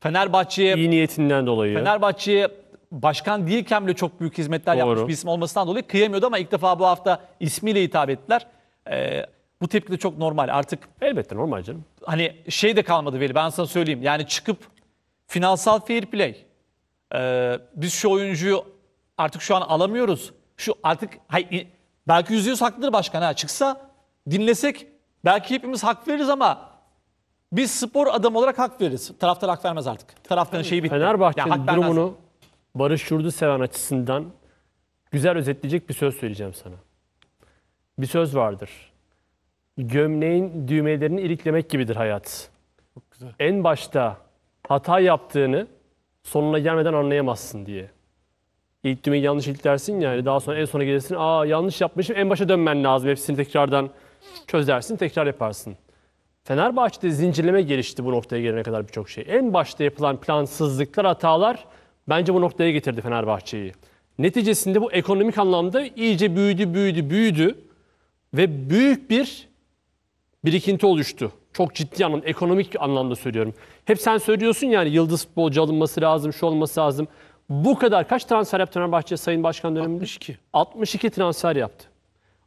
Fenerbahçe'ye... iyi niyetinden dolayı. Fenerbahçe'ye başkan değilken bile çok büyük hizmetler Doğru. yapmış bir isim olmasından dolayı kıyamıyordu ama ilk defa bu hafta ismiyle hitap ettiler. E, bu tepki de çok normal. Artık Elbette normal canım. hani şey de kalmadı Veli ben sana söyleyeyim. Yani çıkıp finansal fair play. Ee, biz şu oyuncuyu artık şu an alamıyoruz. Şu artık hay, belki yüzde yüz haklıdır başkan ha. Çıksa dinlesek belki hepimiz hak veririz ama biz spor adamı olarak hak veririz. Taraftar hak vermez artık. Taraftarın şeyi bitti. Fenerbahçe'nin Yani hak vermez. durumunu Barış Yurduseven açısından güzel özetleyecek bir söz söyleyeceğim sana. Bir söz vardır gömleğin düğmelerini iliklemek gibidir hayat. Çok güzel. En başta hata yaptığını sonuna gelmeden anlayamazsın diye. İlk düğmeyi yanlış iliklersin yani hani daha sonra en sona gelirsin. Aa yanlış yapmışım en başa dönmen lazım. Hepsini tekrardan çözersin tekrar yaparsın. Fenerbahçe'de zincirleme gelişti bu noktaya gelene kadar birçok şey. En başta yapılan plansızlıklar, hatalar bence bu noktaya getirdi Fenerbahçe'yi. Neticesinde bu ekonomik anlamda iyice büyüdü, büyüdü, büyüdü ve büyük bir birikinti oluştu. Çok ciddi anlamda, ekonomik anlamda söylüyorum. Hep sen söylüyorsun yani yıldız futbolcu alınması lazım, şu olması lazım. Bu kadar kaç transfer yaptı Fenerbahçe Sayın Başkan döneminde? 62. 62 transfer yaptı.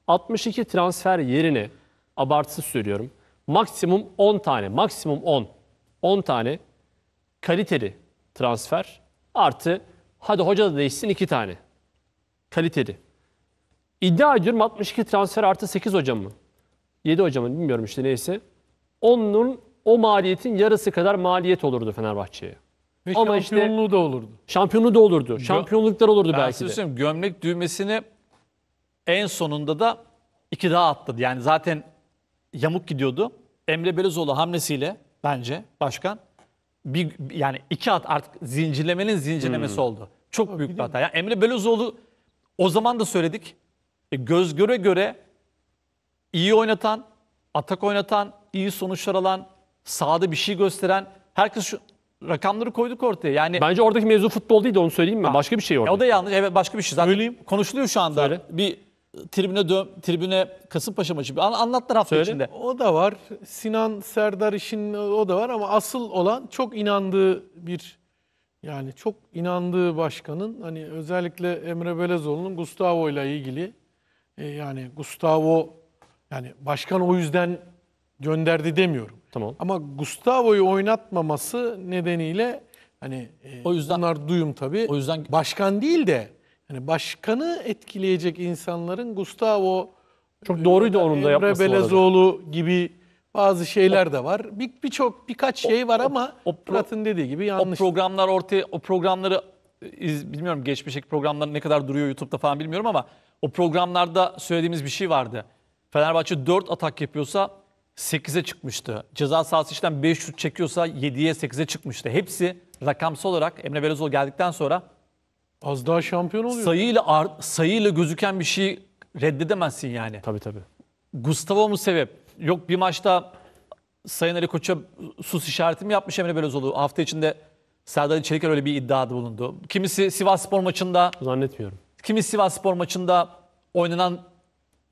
62 transfer yerine abartısız söylüyorum. Maksimum 10 tane, maksimum 10. 10 tane kaliteli transfer artı hadi hoca da değişsin 2 tane. Kaliteli. İddia ediyorum 62 transfer artı 8 hocam mı? 7 hocamın bilmiyorum işte neyse. Onun o maliyetin yarısı kadar maliyet olurdu Fenerbahçe'ye. Ve Ama şampiyonluğu işte, da olurdu. Şampiyonluğu da olurdu. Şampiyonluklar olurdu ben belki de. Gömlek düğmesini en sonunda da iki daha attı. Yani zaten yamuk gidiyordu. Emre Belözoğlu hamlesiyle bence başkan bir yani iki at artık zincirlemenin zincirlemesi hmm. oldu. Çok Tabii büyük bir hata. Yani Emre Belözoğlu o zaman da söyledik. E, göz göre göre iyi oynatan, atak oynatan, iyi sonuçlar alan, sahada bir şey gösteren herkes şu rakamları koyduk ortaya. Yani Bence oradaki mevzu futbol değil de onu söyleyeyim mi? Ha. Başka bir şey orada. Ya o da yanlış. Evet başka bir şey. Zaten Söyleyeyim. konuşuluyor şu anda. Söyle. Bir tribüne dön, tribüne Kasımpaşa maçı. An, anlattılar hafta Söyle. içinde. O da var. Sinan Serdar işin o da var ama asıl olan çok inandığı bir yani çok inandığı başkanın hani özellikle Emre Belezoğlu'nun ile ilgili e, yani Gustavo yani başkan o yüzden gönderdi demiyorum. Tamam. Ama Gustavo'yu oynatmaması nedeniyle hani e, o yüzden bunlar duyum tabii. O yüzden başkan değil de hani başkanı etkileyecek insanların Gustavo çok doğruydu onun da yapması. Emre Belezoğlu gibi bazı şeyler de var. Bir birçok birkaç şey var ama o, o Murat'ın dediği gibi yanlış. O programlar ortaya o programları e, iz, bilmiyorum geçmişteki programlar ne kadar duruyor YouTube'da falan bilmiyorum ama o programlarda söylediğimiz bir şey vardı. Fenerbahçe 4 atak yapıyorsa 8'e çıkmıştı. Ceza sahası içten 5 şut çekiyorsa 7'ye 8'e çıkmıştı. Hepsi rakamsal olarak Emre Belözoğlu geldikten sonra az daha şampiyon oluyor. Sayıyla ar- sayıyla gözüken bir şey reddedemezsin yani. Tabii tabii. Gustavo mu sebep? Yok bir maçta Sayın Ali Koç'a sus işareti mi yapmış Emre Belözoğlu? Hafta içinde Serdar Çeliker öyle bir iddiada bulundu. Kimisi Sivas Spor maçında... Zannetmiyorum. Kimisi Sivas Spor maçında oynanan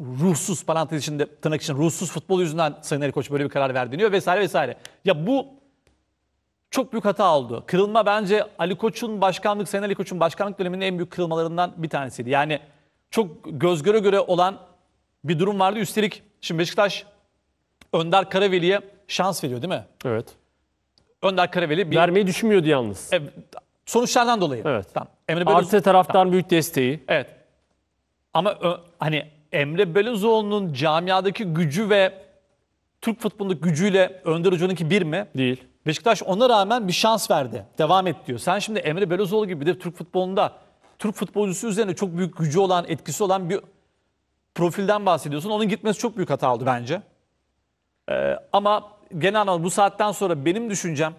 ruhsuz parantez içinde tırnak için ruhsuz futbol yüzünden Sayın Ali Koç böyle bir karar verdi deniyor vesaire vesaire. Ya bu çok büyük hata oldu. Kırılma bence Ali Koç'un başkanlık, Sayın Ali Koç'un başkanlık döneminin en büyük kırılmalarından bir tanesiydi. Yani çok göz göre göre olan bir durum vardı. Üstelik şimdi Beşiktaş Önder Karaveli'ye şans veriyor değil mi? Evet. Önder Karaveli bir... Vermeyi düşünmüyordu yalnız. E, sonuçlardan dolayı. Evet. Tamam. Emre Belözoğlu... Artı taraftan tamam. büyük desteği. Evet. Ama ö, hani Emre Belözoğlu'nun camiadaki gücü ve Türk futbolundaki gücüyle Önder Hoca'nınki bir mi? Değil. Beşiktaş ona rağmen bir şans verdi. Devam et diyor. Sen şimdi Emre Belözoğlu gibi bir de Türk futbolunda Türk futbolcusu üzerine çok büyük gücü olan, etkisi olan bir profilden bahsediyorsun. Onun gitmesi çok büyük hata oldu bence. Ee, ama genel anlamda bu saatten sonra benim düşüncem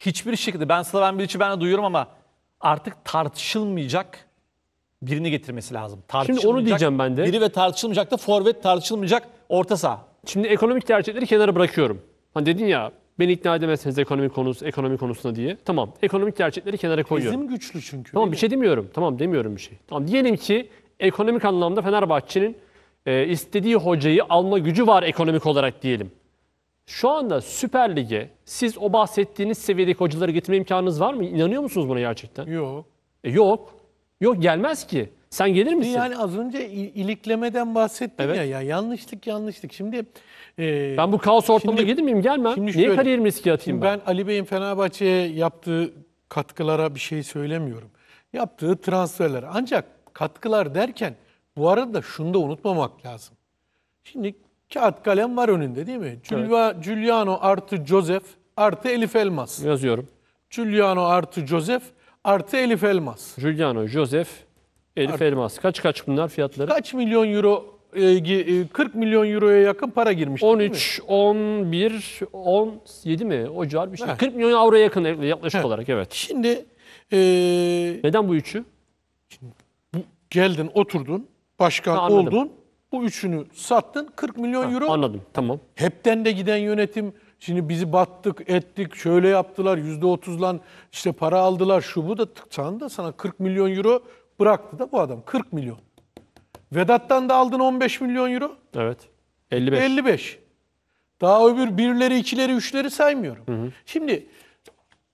hiçbir şekilde ben Slaven Bilic'i ben de duyuyorum ama artık tartışılmayacak birini getirmesi lazım. Şimdi onu diyeceğim ben de. Biri ve tartışılmayacak da forvet tartışılmayacak orta saha. Şimdi ekonomik gerçekleri kenara bırakıyorum. Hani dedin ya beni ikna edemezseniz ekonomi konusu ekonomi konusunda diye. Tamam. Ekonomik gerçekleri kenara koyuyorum. Bizim güçlü çünkü. Tamam bir şey demiyorum. Tamam demiyorum bir şey. Tamam diyelim ki ekonomik anlamda Fenerbahçe'nin e, istediği hocayı alma gücü var ekonomik olarak diyelim. Şu anda Süper Lig'e siz o bahsettiğiniz seviyedeki hocaları getirme imkanınız var mı? İnanıyor musunuz buna gerçekten? Yok. E, yok. Yok gelmez ki. Sen gelir e, misin? Yani az önce iliklemeden bahsettim Evet. ya, ya yanlışlık yanlışlık. Şimdi e, Ben bu kaos ortamına Şimdi- gelir miyim? Gelmem. şimdi Niye şöyle- kariyerim atayım ben? ben Ali Bey'in Fenerbahçe'ye yaptığı katkılara bir şey söylemiyorum. Yaptığı transferler. Ancak katkılar derken bu arada şunu da unutmamak lazım. Şimdi kağıt kalem var önünde değil mi? Julva, Giuliano artı Joseph artı Elif Elmas. Yazıyorum. Giuliano artı Joseph artı Elif Elmas. Giuliano, Joseph, Elif Artık. Elmas. Kaç kaç bunlar fiyatları? Kaç milyon euro, e, 40 e, milyon euroya yakın para girmiş. 13, 11, 17 mi? O civar bir şey. Heh. 40 milyon avroya yakın yaklaşık Heh. olarak evet. Şimdi e, Neden bu üçü? geldin oturdun, başkan Ha, oldun. Bu üçünü sattın 40 milyon euro. Anladım tamam. Hepten de giden yönetim Şimdi bizi battık, ettik, şöyle yaptılar, yüzde otuzlan işte para aldılar, şu bu da tıkçanı da sana 40 milyon euro bıraktı da bu adam 40 milyon. Vedat'tan da aldın 15 milyon euro. Evet. 55. 55. Daha öbür birleri, ikileri, üçleri saymıyorum. Hı hı. Şimdi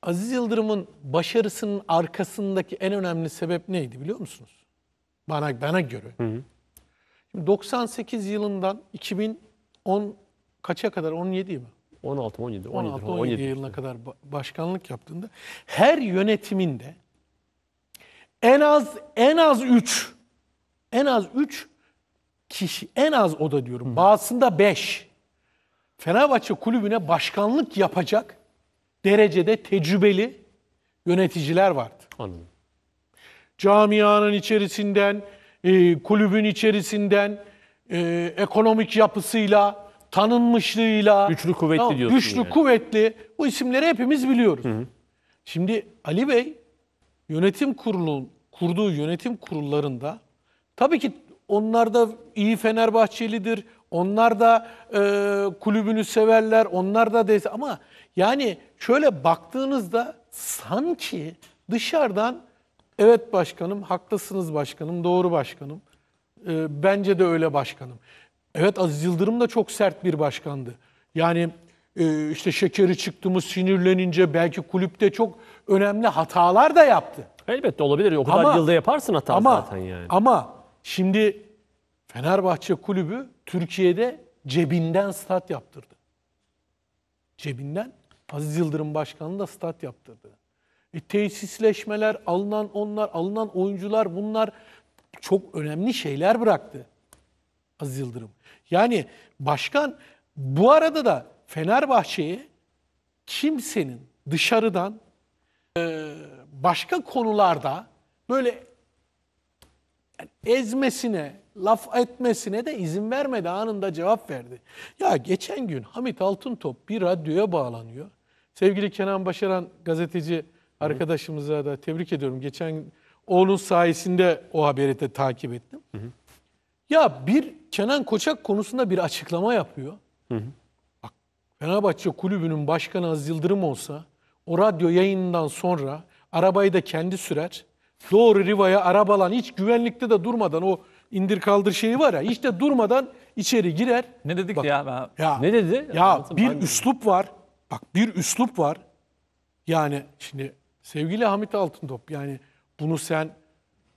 Aziz Yıldırım'ın başarısının arkasındaki en önemli sebep neydi biliyor musunuz? Bana bana göre. Hı hı. Şimdi 98 yılından 2010 kaça kadar? 17 mi? 16 mı 17? 16 17, 17 yılına kadar başkanlık yaptığında her yönetiminde en az en az 3 en az 3 kişi en az o da diyorum. Hı. Bazısında 5. Fenerbahçe kulübüne başkanlık yapacak derecede tecrübeli yöneticiler vardı. Anladım. Camianın içerisinden, e, kulübün içerisinden, e, ekonomik yapısıyla, tanınmışlığıyla. Güçlü kuvvetli tamam, diyorsun. Güçlü yani. kuvvetli. Bu isimleri hepimiz biliyoruz. Hı hı. Şimdi Ali Bey yönetim kurulun kurduğu yönetim kurullarında tabii ki onlar da iyi Fenerbahçelidir. Onlar da e, kulübünü severler. Onlar da de ama yani şöyle baktığınızda sanki dışarıdan evet başkanım haklısınız başkanım doğru başkanım. E, bence de öyle başkanım. Evet Aziz Yıldırım da çok sert bir başkandı. Yani e, işte şekeri çıktığımız sinirlenince belki kulüpte çok önemli hatalar da yaptı. Elbette olabilir. O kadar Ama- yılda yaparsın hata Ama zaten yani. ama şimdi Fenerbahçe kulübü Türkiye'de cebinden stat yaptırdı. Cebinden Aziz Yıldırım Başkanı da stat yaptırdı. E, tesisleşmeler, alınan onlar, alınan oyuncular bunlar çok önemli şeyler bıraktı. Aziz Yıldırım. Yani başkan bu arada da Fenerbahçe'ye kimsenin dışarıdan e, başka konularda böyle ezmesine, laf etmesine de izin vermedi. Anında cevap verdi. Ya geçen gün Hamit Altıntop bir radyoya bağlanıyor. Sevgili Kenan Başaran gazeteci arkadaşımıza da tebrik ediyorum. Geçen onun sayesinde o haberi de takip ettim. Hı hı. Ya bir Kenan Koçak konusunda bir açıklama yapıyor. Hı hı. Bak, Fenerbahçe kulübünün başkanı Aziz Yıldırım olsa o radyo yayından sonra arabayı da kendi sürer. Doğru Riva'ya arabalan hiç güvenlikte de durmadan o indir kaldır şeyi var ya hiç de durmadan içeri girer. Ne dedik Bak, ya, ya? Ne dedi? Ya Anlatın, bir üslup var. Bak bir üslup var. Yani şimdi sevgili Hamit Altıntop yani bunu sen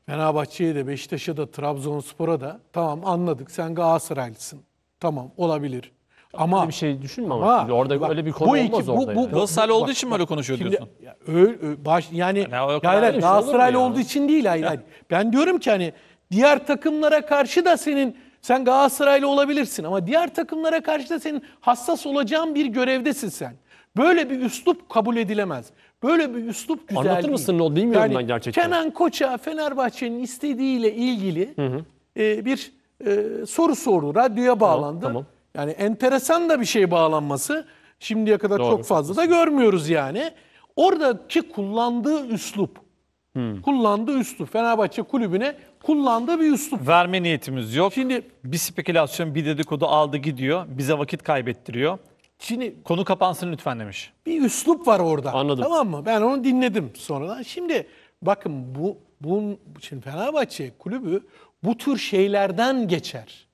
Fenerbahçe'ye de Beşiktaş'a da Trabzonspor'a da tamam anladık sen Galatasaraylısın. Tamam olabilir. Ama öyle bir şey düşünme ama, ama orada bak, öyle bir konu bu iki, olmaz bu, orada. Bu, yani. Galatasaraylı olduğu için mi öyle konuşuyor şimdi, diyorsun? Ya, öyle, baş, yani yani, yani şey Galatasaraylı olduğu için değil hayır, hayır. Ben diyorum ki hani diğer takımlara karşı da senin sen Galatasaraylı olabilirsin ama diğer takımlara karşı da senin hassas olacağın bir görevdesin sen. Böyle bir üslup kabul edilemez. Böyle bir üslup güzel Anlatır değil. mısın? O bilmiyorum yani, ben gerçekten. Kenan Koça Fenerbahçe'nin istediğiyle ilgili hı hı. E, bir e, soru sordu. Radyoya bağlandı. Tamam, tamam. Yani enteresan da bir şey bağlanması. Şimdiye kadar Doğru. çok fazla da görmüyoruz yani. Oradaki kullandığı üslup. Hmm. Kullandığı üslup. Fenerbahçe kulübüne kullandığı bir üslup. Verme niyetimiz yok. Şimdi bir spekülasyon, bir dedikodu aldı gidiyor. Bize vakit kaybettiriyor. Şimdi Konu kapansın lütfen demiş. bir üslup var orada. Anladım. Tamam mı? Ben onu dinledim sonradan. Şimdi bakın bu bunun şimdi Fenerbahçe kulübü bu tür şeylerden geçer.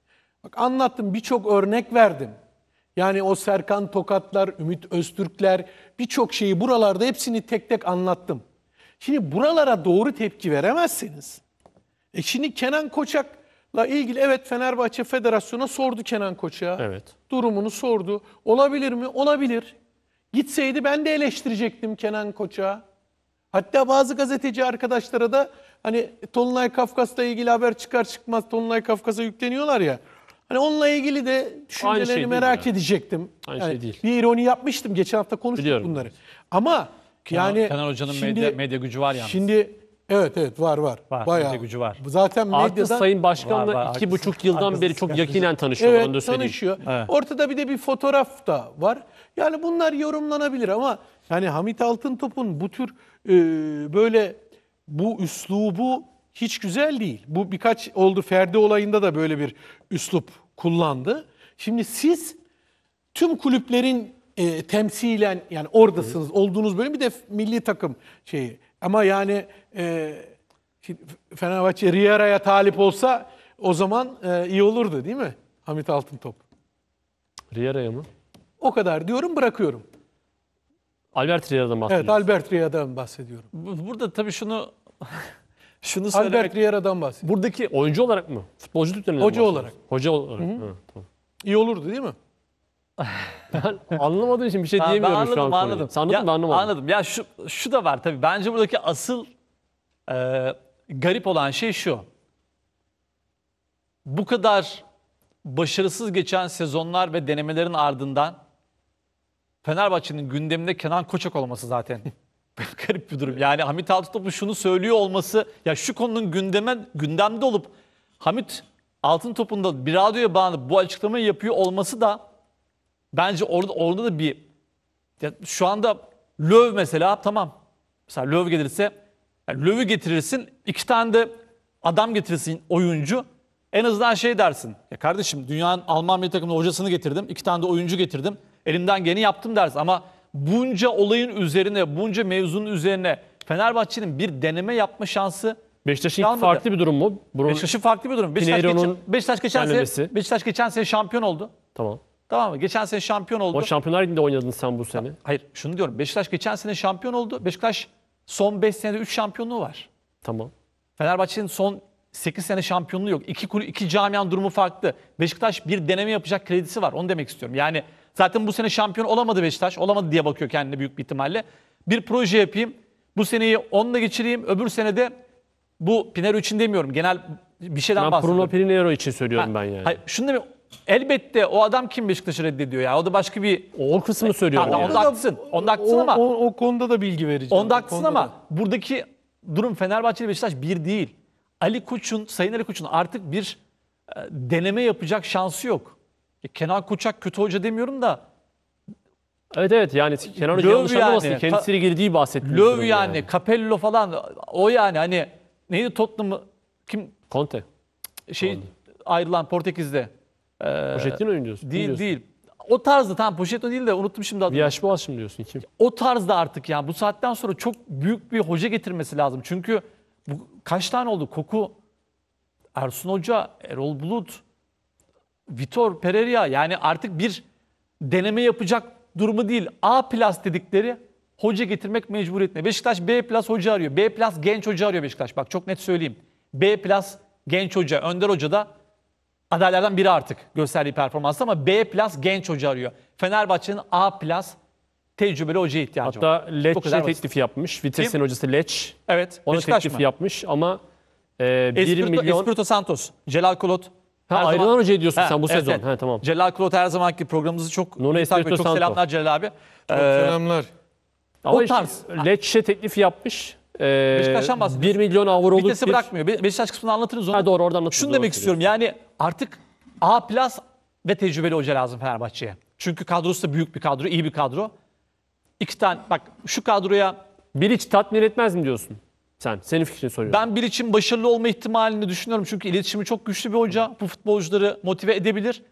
Bak anlattım birçok örnek verdim. Yani o Serkan Tokatlar, Ümit Öztürkler birçok şeyi buralarda hepsini tek tek anlattım. Şimdi buralara doğru tepki veremezseniz e şimdi Kenan Koçak La ilgili evet Fenerbahçe Federasyonu'na sordu Kenan Koç'a. Evet. Durumunu sordu. Olabilir mi? Olabilir. Gitseydi ben de eleştirecektim Kenan Koç'a. Hatta bazı gazeteci arkadaşlara da hani Tolunay Kafkas'la ilgili haber çıkar çıkmaz Tolunay Kafkas'a yükleniyorlar ya. Hani onunla ilgili de şey düşüncelerini şey merak yani. edecektim. Aynı yani şey değil. Bir ironi yapmıştım. Geçen hafta konuştuk Biliyorum. bunları. Ama Kenan, yani Kenan Hoca'nın medya, medya gücü var yani. Şimdi Evet evet var var. Var. Bayağı. Gücü var. Zaten medyadan... Artı Sayın Başkan'la var, var, iki buçuk yıldan artı, beri çok yakinen tanışıyor Evet onu da tanışıyor. Evet. Ortada bir de bir fotoğraf da var. Yani bunlar yorumlanabilir ama yani Hamit Altıntop'un bu tür e, böyle bu üslubu hiç güzel değil. Bu birkaç oldu Ferdi olayında da böyle bir üslup kullandı. Şimdi siz tüm kulüplerin e, temsilen yani oradasınız. Hı. Olduğunuz bölüm bir de milli takım şeyi. Ama yani e, Fenerbahçe Riera'ya talip olsa o zaman e, iyi olurdu değil mi? Hamit Altıntop. Riera'ya mı? O kadar diyorum bırakıyorum. Albert Riera'dan bahsediyorum. Evet Albert Riera'dan bahsediyorum. Burada tabii şunu *laughs* şunu söylemek... Albert Riera'dan bahsediyorum. Buradaki oyuncu olarak mı? Futbolcu Türklerine mi Hoca olarak. Hoca olarak. Hı, tamam. İyi olurdu değil mi? *laughs* Anlamadığın için bir şey Tamam, ben diyemiyorum şu an. anladım, anladım. Sandım ya, ben anlamadım. Anladım. Ya şu, şu da var tabii. Bence buradaki asıl e, garip olan şey şu. Bu kadar başarısız geçen sezonlar ve denemelerin ardından Fenerbahçe'nin gündeminde Kenan Koçak olması zaten *laughs* garip bir durum. Yani Hamit Altıntop'un şunu söylüyor olması, ya şu konunun gündeme, gündemde olup Hamit Altıntop'un da bir radyoya bağlanıp bu açıklamayı yapıyor olması da Bence orada orada da bir ya şu anda löv mesela tamam. Mesela löv gelirse yani lövü getirirsin. iki tane de adam getirirsin oyuncu. En azından şey dersin. Ya kardeşim dünyanın Alman milli takımına hocasını getirdim. iki tane de oyuncu getirdim. Elimden geleni yaptım dersin. Ama bunca olayın üzerine, bunca mevzunun üzerine Fenerbahçe'nin bir deneme yapma şansı Beşiktaş'ın Kalmadı. farklı bir durum mu? Bruno... Beşiktaş'ın farklı bir durum. Beşiktaş, geçen, Beşiktaş, geçen sene, Beşiktaş geçen sene şampiyon oldu. Tamam. Tamam mı? Geçen sene şampiyon oldu. O Şampiyonlar Ligi'nde oynadın sen bu sene. Hayır şunu diyorum. Beşiktaş geçen sene şampiyon oldu. Beşiktaş son 5 senede 3 şampiyonluğu var. Tamam. Fenerbahçe'nin son 8 sene şampiyonluğu yok. İki, kul- iki camianın durumu farklı. Beşiktaş bir deneme yapacak kredisi var. Onu demek istiyorum. Yani zaten bu sene şampiyon olamadı Beşiktaş. Olamadı diye bakıyor kendine büyük bir ihtimalle. Bir proje yapayım. Bu seneyi onunla geçireyim. Öbür senede bu Pinero için demiyorum. Genel bir şeyden Ben bahsediyorum. Bruno Pinheiro için söylüyorum ben yani. Hayır, şunu demiyorum. Elbette o adam kim Beşiktaş'ı reddediyor ya. O da başka bir... O kısmı e, söylüyor. Tamam, onda haklısın. Onda haklısın ama... O, o, konuda da bilgi vereceğim. Onda haklısın ama buradaki durum Fenerbahçe ile Beşiktaş bir değil. Ali Koç'un, Sayın Ali Koç'un artık bir e, deneme yapacak şansı yok. E, Kenan Koçak kötü hoca demiyorum da Evet evet yani Kenan Hoca Löw yanlış yani, anlamasın. Kendisiyle girdiği bahsettiğimiz Löv yani, yani, Capello falan o yani hani neydi Tottenham'ı kim? Conte. Şey Conte. ayrılan Portekiz'de. Ee, Pochettino mu Değil diyorsun. değil. O tarzda tam Pochettino değil de unuttum şimdi adını. Yaş boğaz şimdi diyorsun kim? O tarzda artık yani bu saatten sonra çok büyük bir hoca getirmesi lazım. Çünkü bu, kaç tane oldu? Koku, Ersun Hoca, Erol Bulut, Vitor Pereira yani artık bir deneme yapacak durumu değil. A plus dedikleri hoca getirmek mecburiyetine. Beşiktaş B plus hoca arıyor. B plus genç hoca arıyor Beşiktaş. Bak çok net söyleyeyim. B plus genç hoca. Önder Hoca da adaylardan biri artık gösterdiği performansta ama B plus genç hoca arıyor. Fenerbahçe'nin A plus tecrübeli hocaya ihtiyacı var. Hatta Lecce şey teklifi yapmış. Vites'in Kim? hocası Leç. Evet. Ona Beşiktaş teklif mı? yapmış ama e, 1 Espirito, milyon... Espirito Santos, Celal Kolot. Ha, her ayrılan zaman... hoca diyorsun ha, sen bu evet, sezon. Evet. Ha, tamam. Celal Kolot her zamanki programımızı çok Nuno takip Çok selamlar Celal abi. Çok ee, selamlar. Ama o tarz. Işte, teklif yapmış. Ee, Beşiktaş'tan bahsediyorsun. 1 milyon avroluk Vitesi bir... bırakmıyor. Beşiktaş kısmını anlatırız onu. Ha, doğru Oradan anlatırız. Şunu demek istiyorum yani artık A plus ve tecrübeli hoca lazım Fenerbahçe'ye. Çünkü kadrosu da büyük bir kadro, iyi bir kadro. İki tane bak şu kadroya Bilic tatmin etmez mi diyorsun? Sen senin fikrini soruyorum. Ben Bilic'in başarılı olma ihtimalini düşünüyorum. Çünkü iletişimi çok güçlü bir hoca. Bu futbolcuları motive edebilir.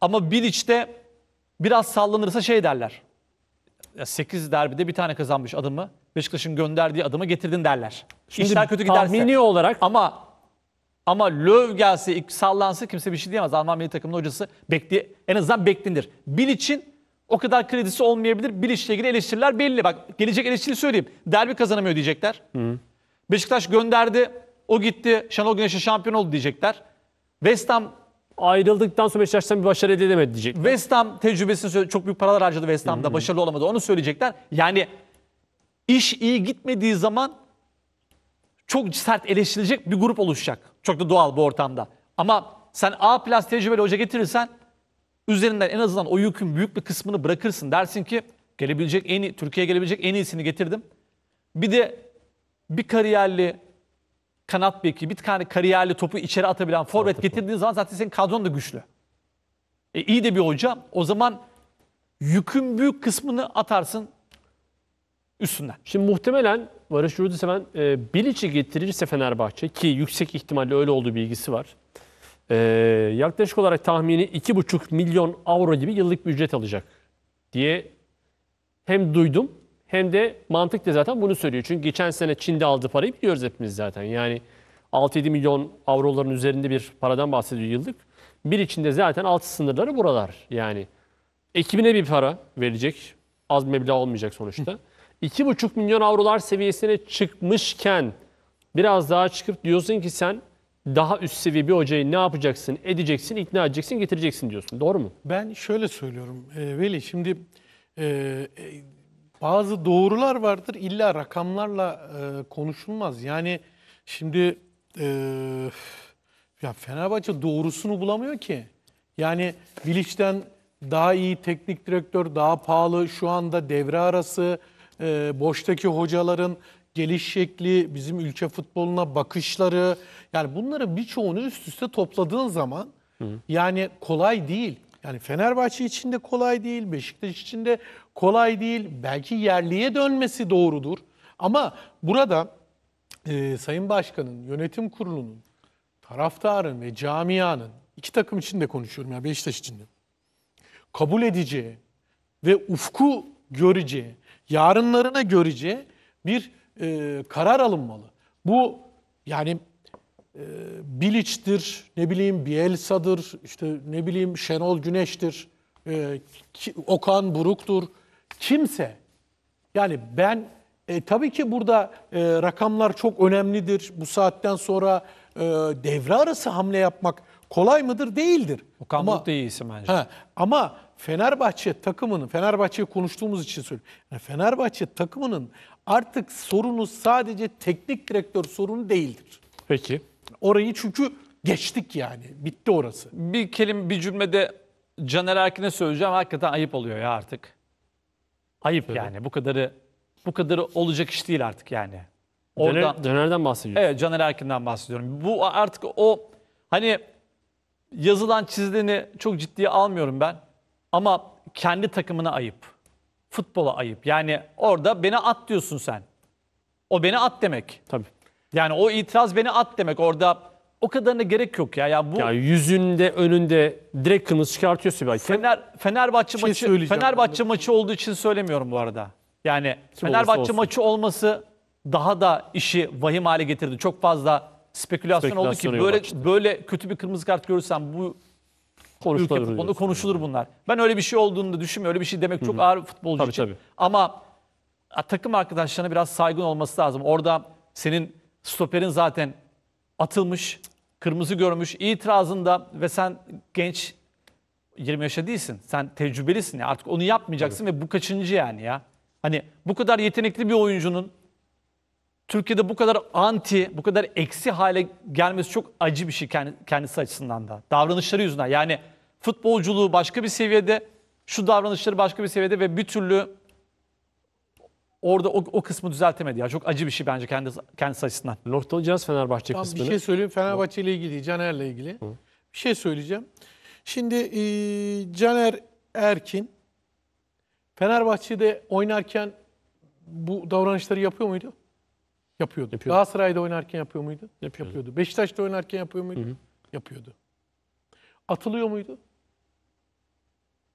Ama Bilic de biraz sallanırsa şey derler. 8 derbide bir tane kazanmış adımı. Beşiktaş'ın gönderdiği adımı getirdin derler. Şimdi İşler kötü giderse. Tahmini olarak ama ama Löw gelse, sallansa kimse bir şey diyemez. Alman milli takımının hocası bekli, en azından beklenir. Bil için o kadar kredisi olmayabilir. Bilic'le ilgili eleştiriler belli. Bak gelecek eleştiri söyleyeyim. Derbi kazanamıyor diyecekler. Hı. Beşiktaş gönderdi. O gitti. Şenol Güneş'e şampiyon oldu diyecekler. West Ham ayrıldıktan sonra Beşiktaş'tan bir başarı elde edemedi diyecek. West Ham tecrübesini çok büyük paralar harcadı West Ham'da. Hı hmm. hı. Başarılı olamadı. Onu söyleyecekler. Yani iş iyi gitmediği zaman çok sert eleştirilecek bir grup oluşacak. Çok da doğal bu ortamda. Ama sen A plus tecrübeli hoca getirirsen üzerinden en azından o yükün büyük bir kısmını bırakırsın. Dersin ki gelebilecek en iyi, Türkiye'ye gelebilecek en iyisini getirdim. Bir de bir kariyerli kanat beki, bir tane kariyerli topu içeri atabilen forvet getirdiğin zaman zaten senin kadron da güçlü. E, iyi de bir hoca. O zaman yükün büyük kısmını atarsın üstünden. Şimdi muhtemelen Barış Yurdiseven e, Bilic'i getirirse Fenerbahçe ki yüksek ihtimalle öyle olduğu bilgisi var. E, yaklaşık olarak tahmini 2,5 milyon avro gibi yıllık bir ücret alacak diye hem duydum hem de mantık da zaten bunu söylüyor. Çünkü geçen sene Çin'de aldığı parayı biliyoruz hepimiz zaten. Yani 6-7 milyon avroların üzerinde bir paradan bahsediyor yıllık. Bir içinde zaten alt sınırları buralar. Yani ekibine bir para verecek. Az meblağ olmayacak sonuçta. 2,5 milyon avrolar seviyesine çıkmışken biraz daha çıkıp diyorsun ki sen daha üst seviye bir hocayı ne yapacaksın, edeceksin, ikna edeceksin, getireceksin diyorsun. Doğru mu? Ben şöyle söylüyorum e, Veli. Şimdi e, e, bazı doğrular vardır. illa rakamlarla e, konuşulmaz. Yani şimdi e, ya Fenerbahçe doğrusunu bulamıyor ki. Yani Bilic'den daha iyi teknik direktör, daha pahalı şu anda devre arası e, boştaki hocaların geliş şekli, bizim ülke futboluna bakışları yani bunları birçoğunu üst üste topladığın zaman hı yani kolay değil. Yani Fenerbahçe için de kolay değil, Beşiktaş için de kolay değil. Belki yerliye dönmesi doğrudur. Ama burada e, Sayın Başkan'ın, yönetim kurulunun, taraftarın ve camianın, iki takım için de konuşuyorum ya Beşiktaş için de, kabul edeceği ve ufku göreceği, yarınlarına görece bir e, karar alınmalı. Bu yani e, Bilic'tir, ne bileyim Bielsa'dır, işte ne bileyim Şenol Güneş'tir, e, ki, Okan Buruk'tur. Kimse. Yani ben e, tabii ki burada e, rakamlar çok önemlidir. Bu saatten sonra e, devre arası hamle yapmak kolay mıdır? Değildir. Okan ama, Buruk da iyi isim bence. He, ama Fenerbahçe takımının, Fenerbahçe'yi konuştuğumuz için söylüyorum. Yani Fenerbahçe takımının artık sorunu sadece teknik direktör sorunu değildir. Peki. Orayı çünkü geçtik yani. Bitti orası. Bir kelime, bir cümlede Caner Erkin'e söyleyeceğim. Hakikaten ayıp oluyor ya artık. Ayıp evet. yani. Bu kadarı bu kadarı olacak iş değil artık yani. Oradan, Caner, Caner'den bahsediyorsun. Evet Caner Erkin'den bahsediyorum. Bu artık o hani yazılan çizileni çok ciddiye almıyorum ben. Ama kendi takımına ayıp. Futbola ayıp. Yani orada beni at diyorsun sen. O beni at demek. Tabii. Yani o itiraz beni at demek. Orada o kadarına gerek yok ya. Ya bu Ya yüzünde önünde direkt kırmızı çıkartıyorsa bir hakem. Fener Fenerbahçe şey maçı söyleyeceğim. Fenerbahçe maçı olduğu için söylemiyorum bu arada. Yani Kim olursa Fenerbahçe olsun. maçı olması daha da işi vahim hale getirdi. Çok fazla spekülasyon, oldu ki böyle açtı. böyle kötü bir kırmızı kart görürsem bu Konuşulur ülke futbolunda diyorsun. konuşulur bunlar. Ben öyle bir şey olduğunu da düşünmüyorum. Öyle bir şey demek çok Hı-hı. ağır futbolcu tabii, için. Tabii. Ama a, takım arkadaşlarına biraz saygın olması lazım. Orada senin stoperin zaten atılmış, kırmızı görmüş, itirazında ve sen genç 20 yaşa değilsin. Sen tecrübelisin ya. Artık onu yapmayacaksın tabii. ve bu kaçıncı yani ya? Hani bu kadar yetenekli bir oyuncunun Türkiye'de bu kadar anti, bu kadar eksi hale gelmesi çok acı bir şey kendisi açısından da. Davranışları yüzünden. Yani futbolculuğu başka bir seviyede, şu davranışları başka bir seviyede ve bir türlü orada o, o kısmı düzeltemedi. Ya çok acı bir şey bence kendi kendisi açısından. Noktalayacağız Fenerbahçe tamam, kısmını. Bir şey söyleyeyim Fenerbahçe ile ilgili, Caner ile ilgili. Hı. Bir şey söyleyeceğim. Şimdi e, Caner Erkin Fenerbahçe'de oynarken bu davranışları yapıyor muydu? Yapıyordu. yapıyordu. Galatasaray'da oynarken yapıyor muydu? Yapıyordu. yapıyordu. Beşiktaş'ta oynarken yapıyor muydu? Hı-hı. Yapıyordu. Atılıyor muydu?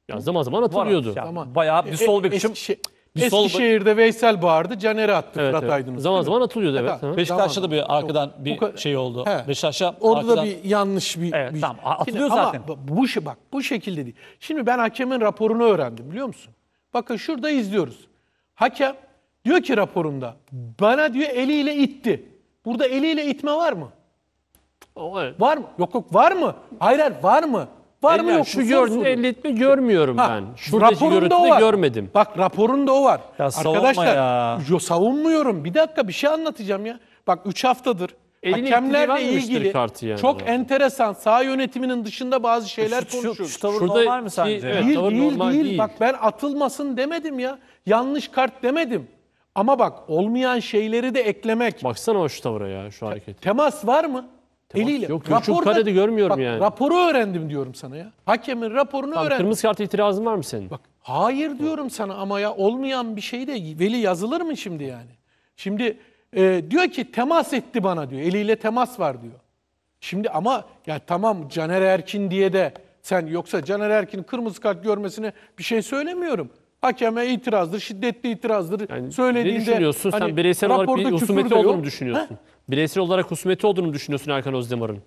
Ya zaman zaman atılıyordu. Var, zaman. Bayağı bir e, sol e, biçim. Şey, Eskişehir'de Veysel bağırdı, Caner'e attı evet, Fırat evet. Aydınus. Zaman zaman atılıyordu evet. evet. Beşiktaş'ta da bir arkadan Çok, bir şey oldu. He. Beşiktaş'a Orada arkadan... da bir yanlış bir... Evet, bir... tamam atılıyor Şimdi, zaten. Ama bu, bak bu şekilde değil. Şimdi ben hakemin raporunu öğrendim biliyor musun? Bakın şurada izliyoruz. Hakem Diyor ki raporunda bana diyor eliyle itti. Burada eliyle itme var mı? evet. Var mı? Yok yok var mı? Hayır hayır var mı? Var mı yok şu mu? gördüğün elli itme görmüyorum ha, ben. Şuradaki görüntüde var. görmedim. Bak raporunda o var. Ya, Arkadaşlar ya. Yo, savunmuyorum. Bir dakika bir şey anlatacağım ya. Bak 3 haftadır Elini hakemlerle ilgili kartı yani çok zaten. enteresan sağ yönetiminin dışında bazı şeyler şu, konuşuyoruz. Şu, şu tavır Şurada, normal mı sence? Değil, evet, değil, değil, normal değil. değil. Bak ben atılmasın demedim ya. Yanlış kart demedim. Ama bak olmayan şeyleri de eklemek. Baksana şu tavra ya şu hareket. Temas var mı? Temas Eliyle. Yok raporda karede görmüyorum bak, yani. Raporu öğrendim diyorum sana ya. Hakemin raporunu tamam, öğrendim. Kırmızı kart itirazın var mı senin? Bak hayır diyorum sana ama ya olmayan bir şey de veli yazılır mı şimdi yani? Şimdi e, diyor ki temas etti bana diyor. Eliyle temas var diyor. Şimdi ama ya tamam Caner Erkin diye de sen yoksa Caner Erkin kırmızı kart görmesine bir şey söylemiyorum hakeme itirazdır, şiddetli itirazdır. Yani Söylediğinde ne düşünüyorsun? Hani, Sen bireysel olarak bir husumeti olduğunu mu düşünüyorsun? He? Bireysel olarak husumeti olduğunu mu düşünüyorsun Erkan Özdemir'in?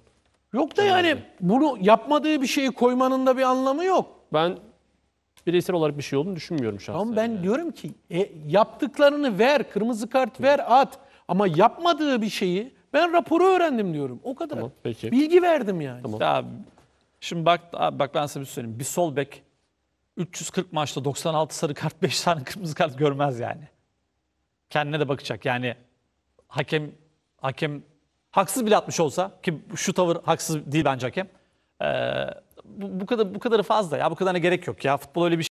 Yok da yani, bunu yapmadığı bir şeyi koymanın da bir anlamı yok. Ben bireysel olarak bir şey olduğunu düşünmüyorum şahsen. Ama ben yani. diyorum ki e, yaptıklarını ver, kırmızı kart ver, at. Ama yapmadığı bir şeyi ben raporu öğrendim diyorum. O kadar. Tamam, peki. Bilgi verdim yani. Tamam. Ya, şimdi bak bak ben size bir söyleyeyim. Bir sol bek 340 maçta 96 sarı kart, 5 *laughs* tane kırmızı kart görmez yani. Kendine de bakacak. Yani hakem hakem haksız bile atmış olsa ki şu tavır haksız değil bence hakem. Ee, bu, bu kadar bu kadarı fazla ya. Bu kadarına gerek yok ya. Futbol öyle bir şey.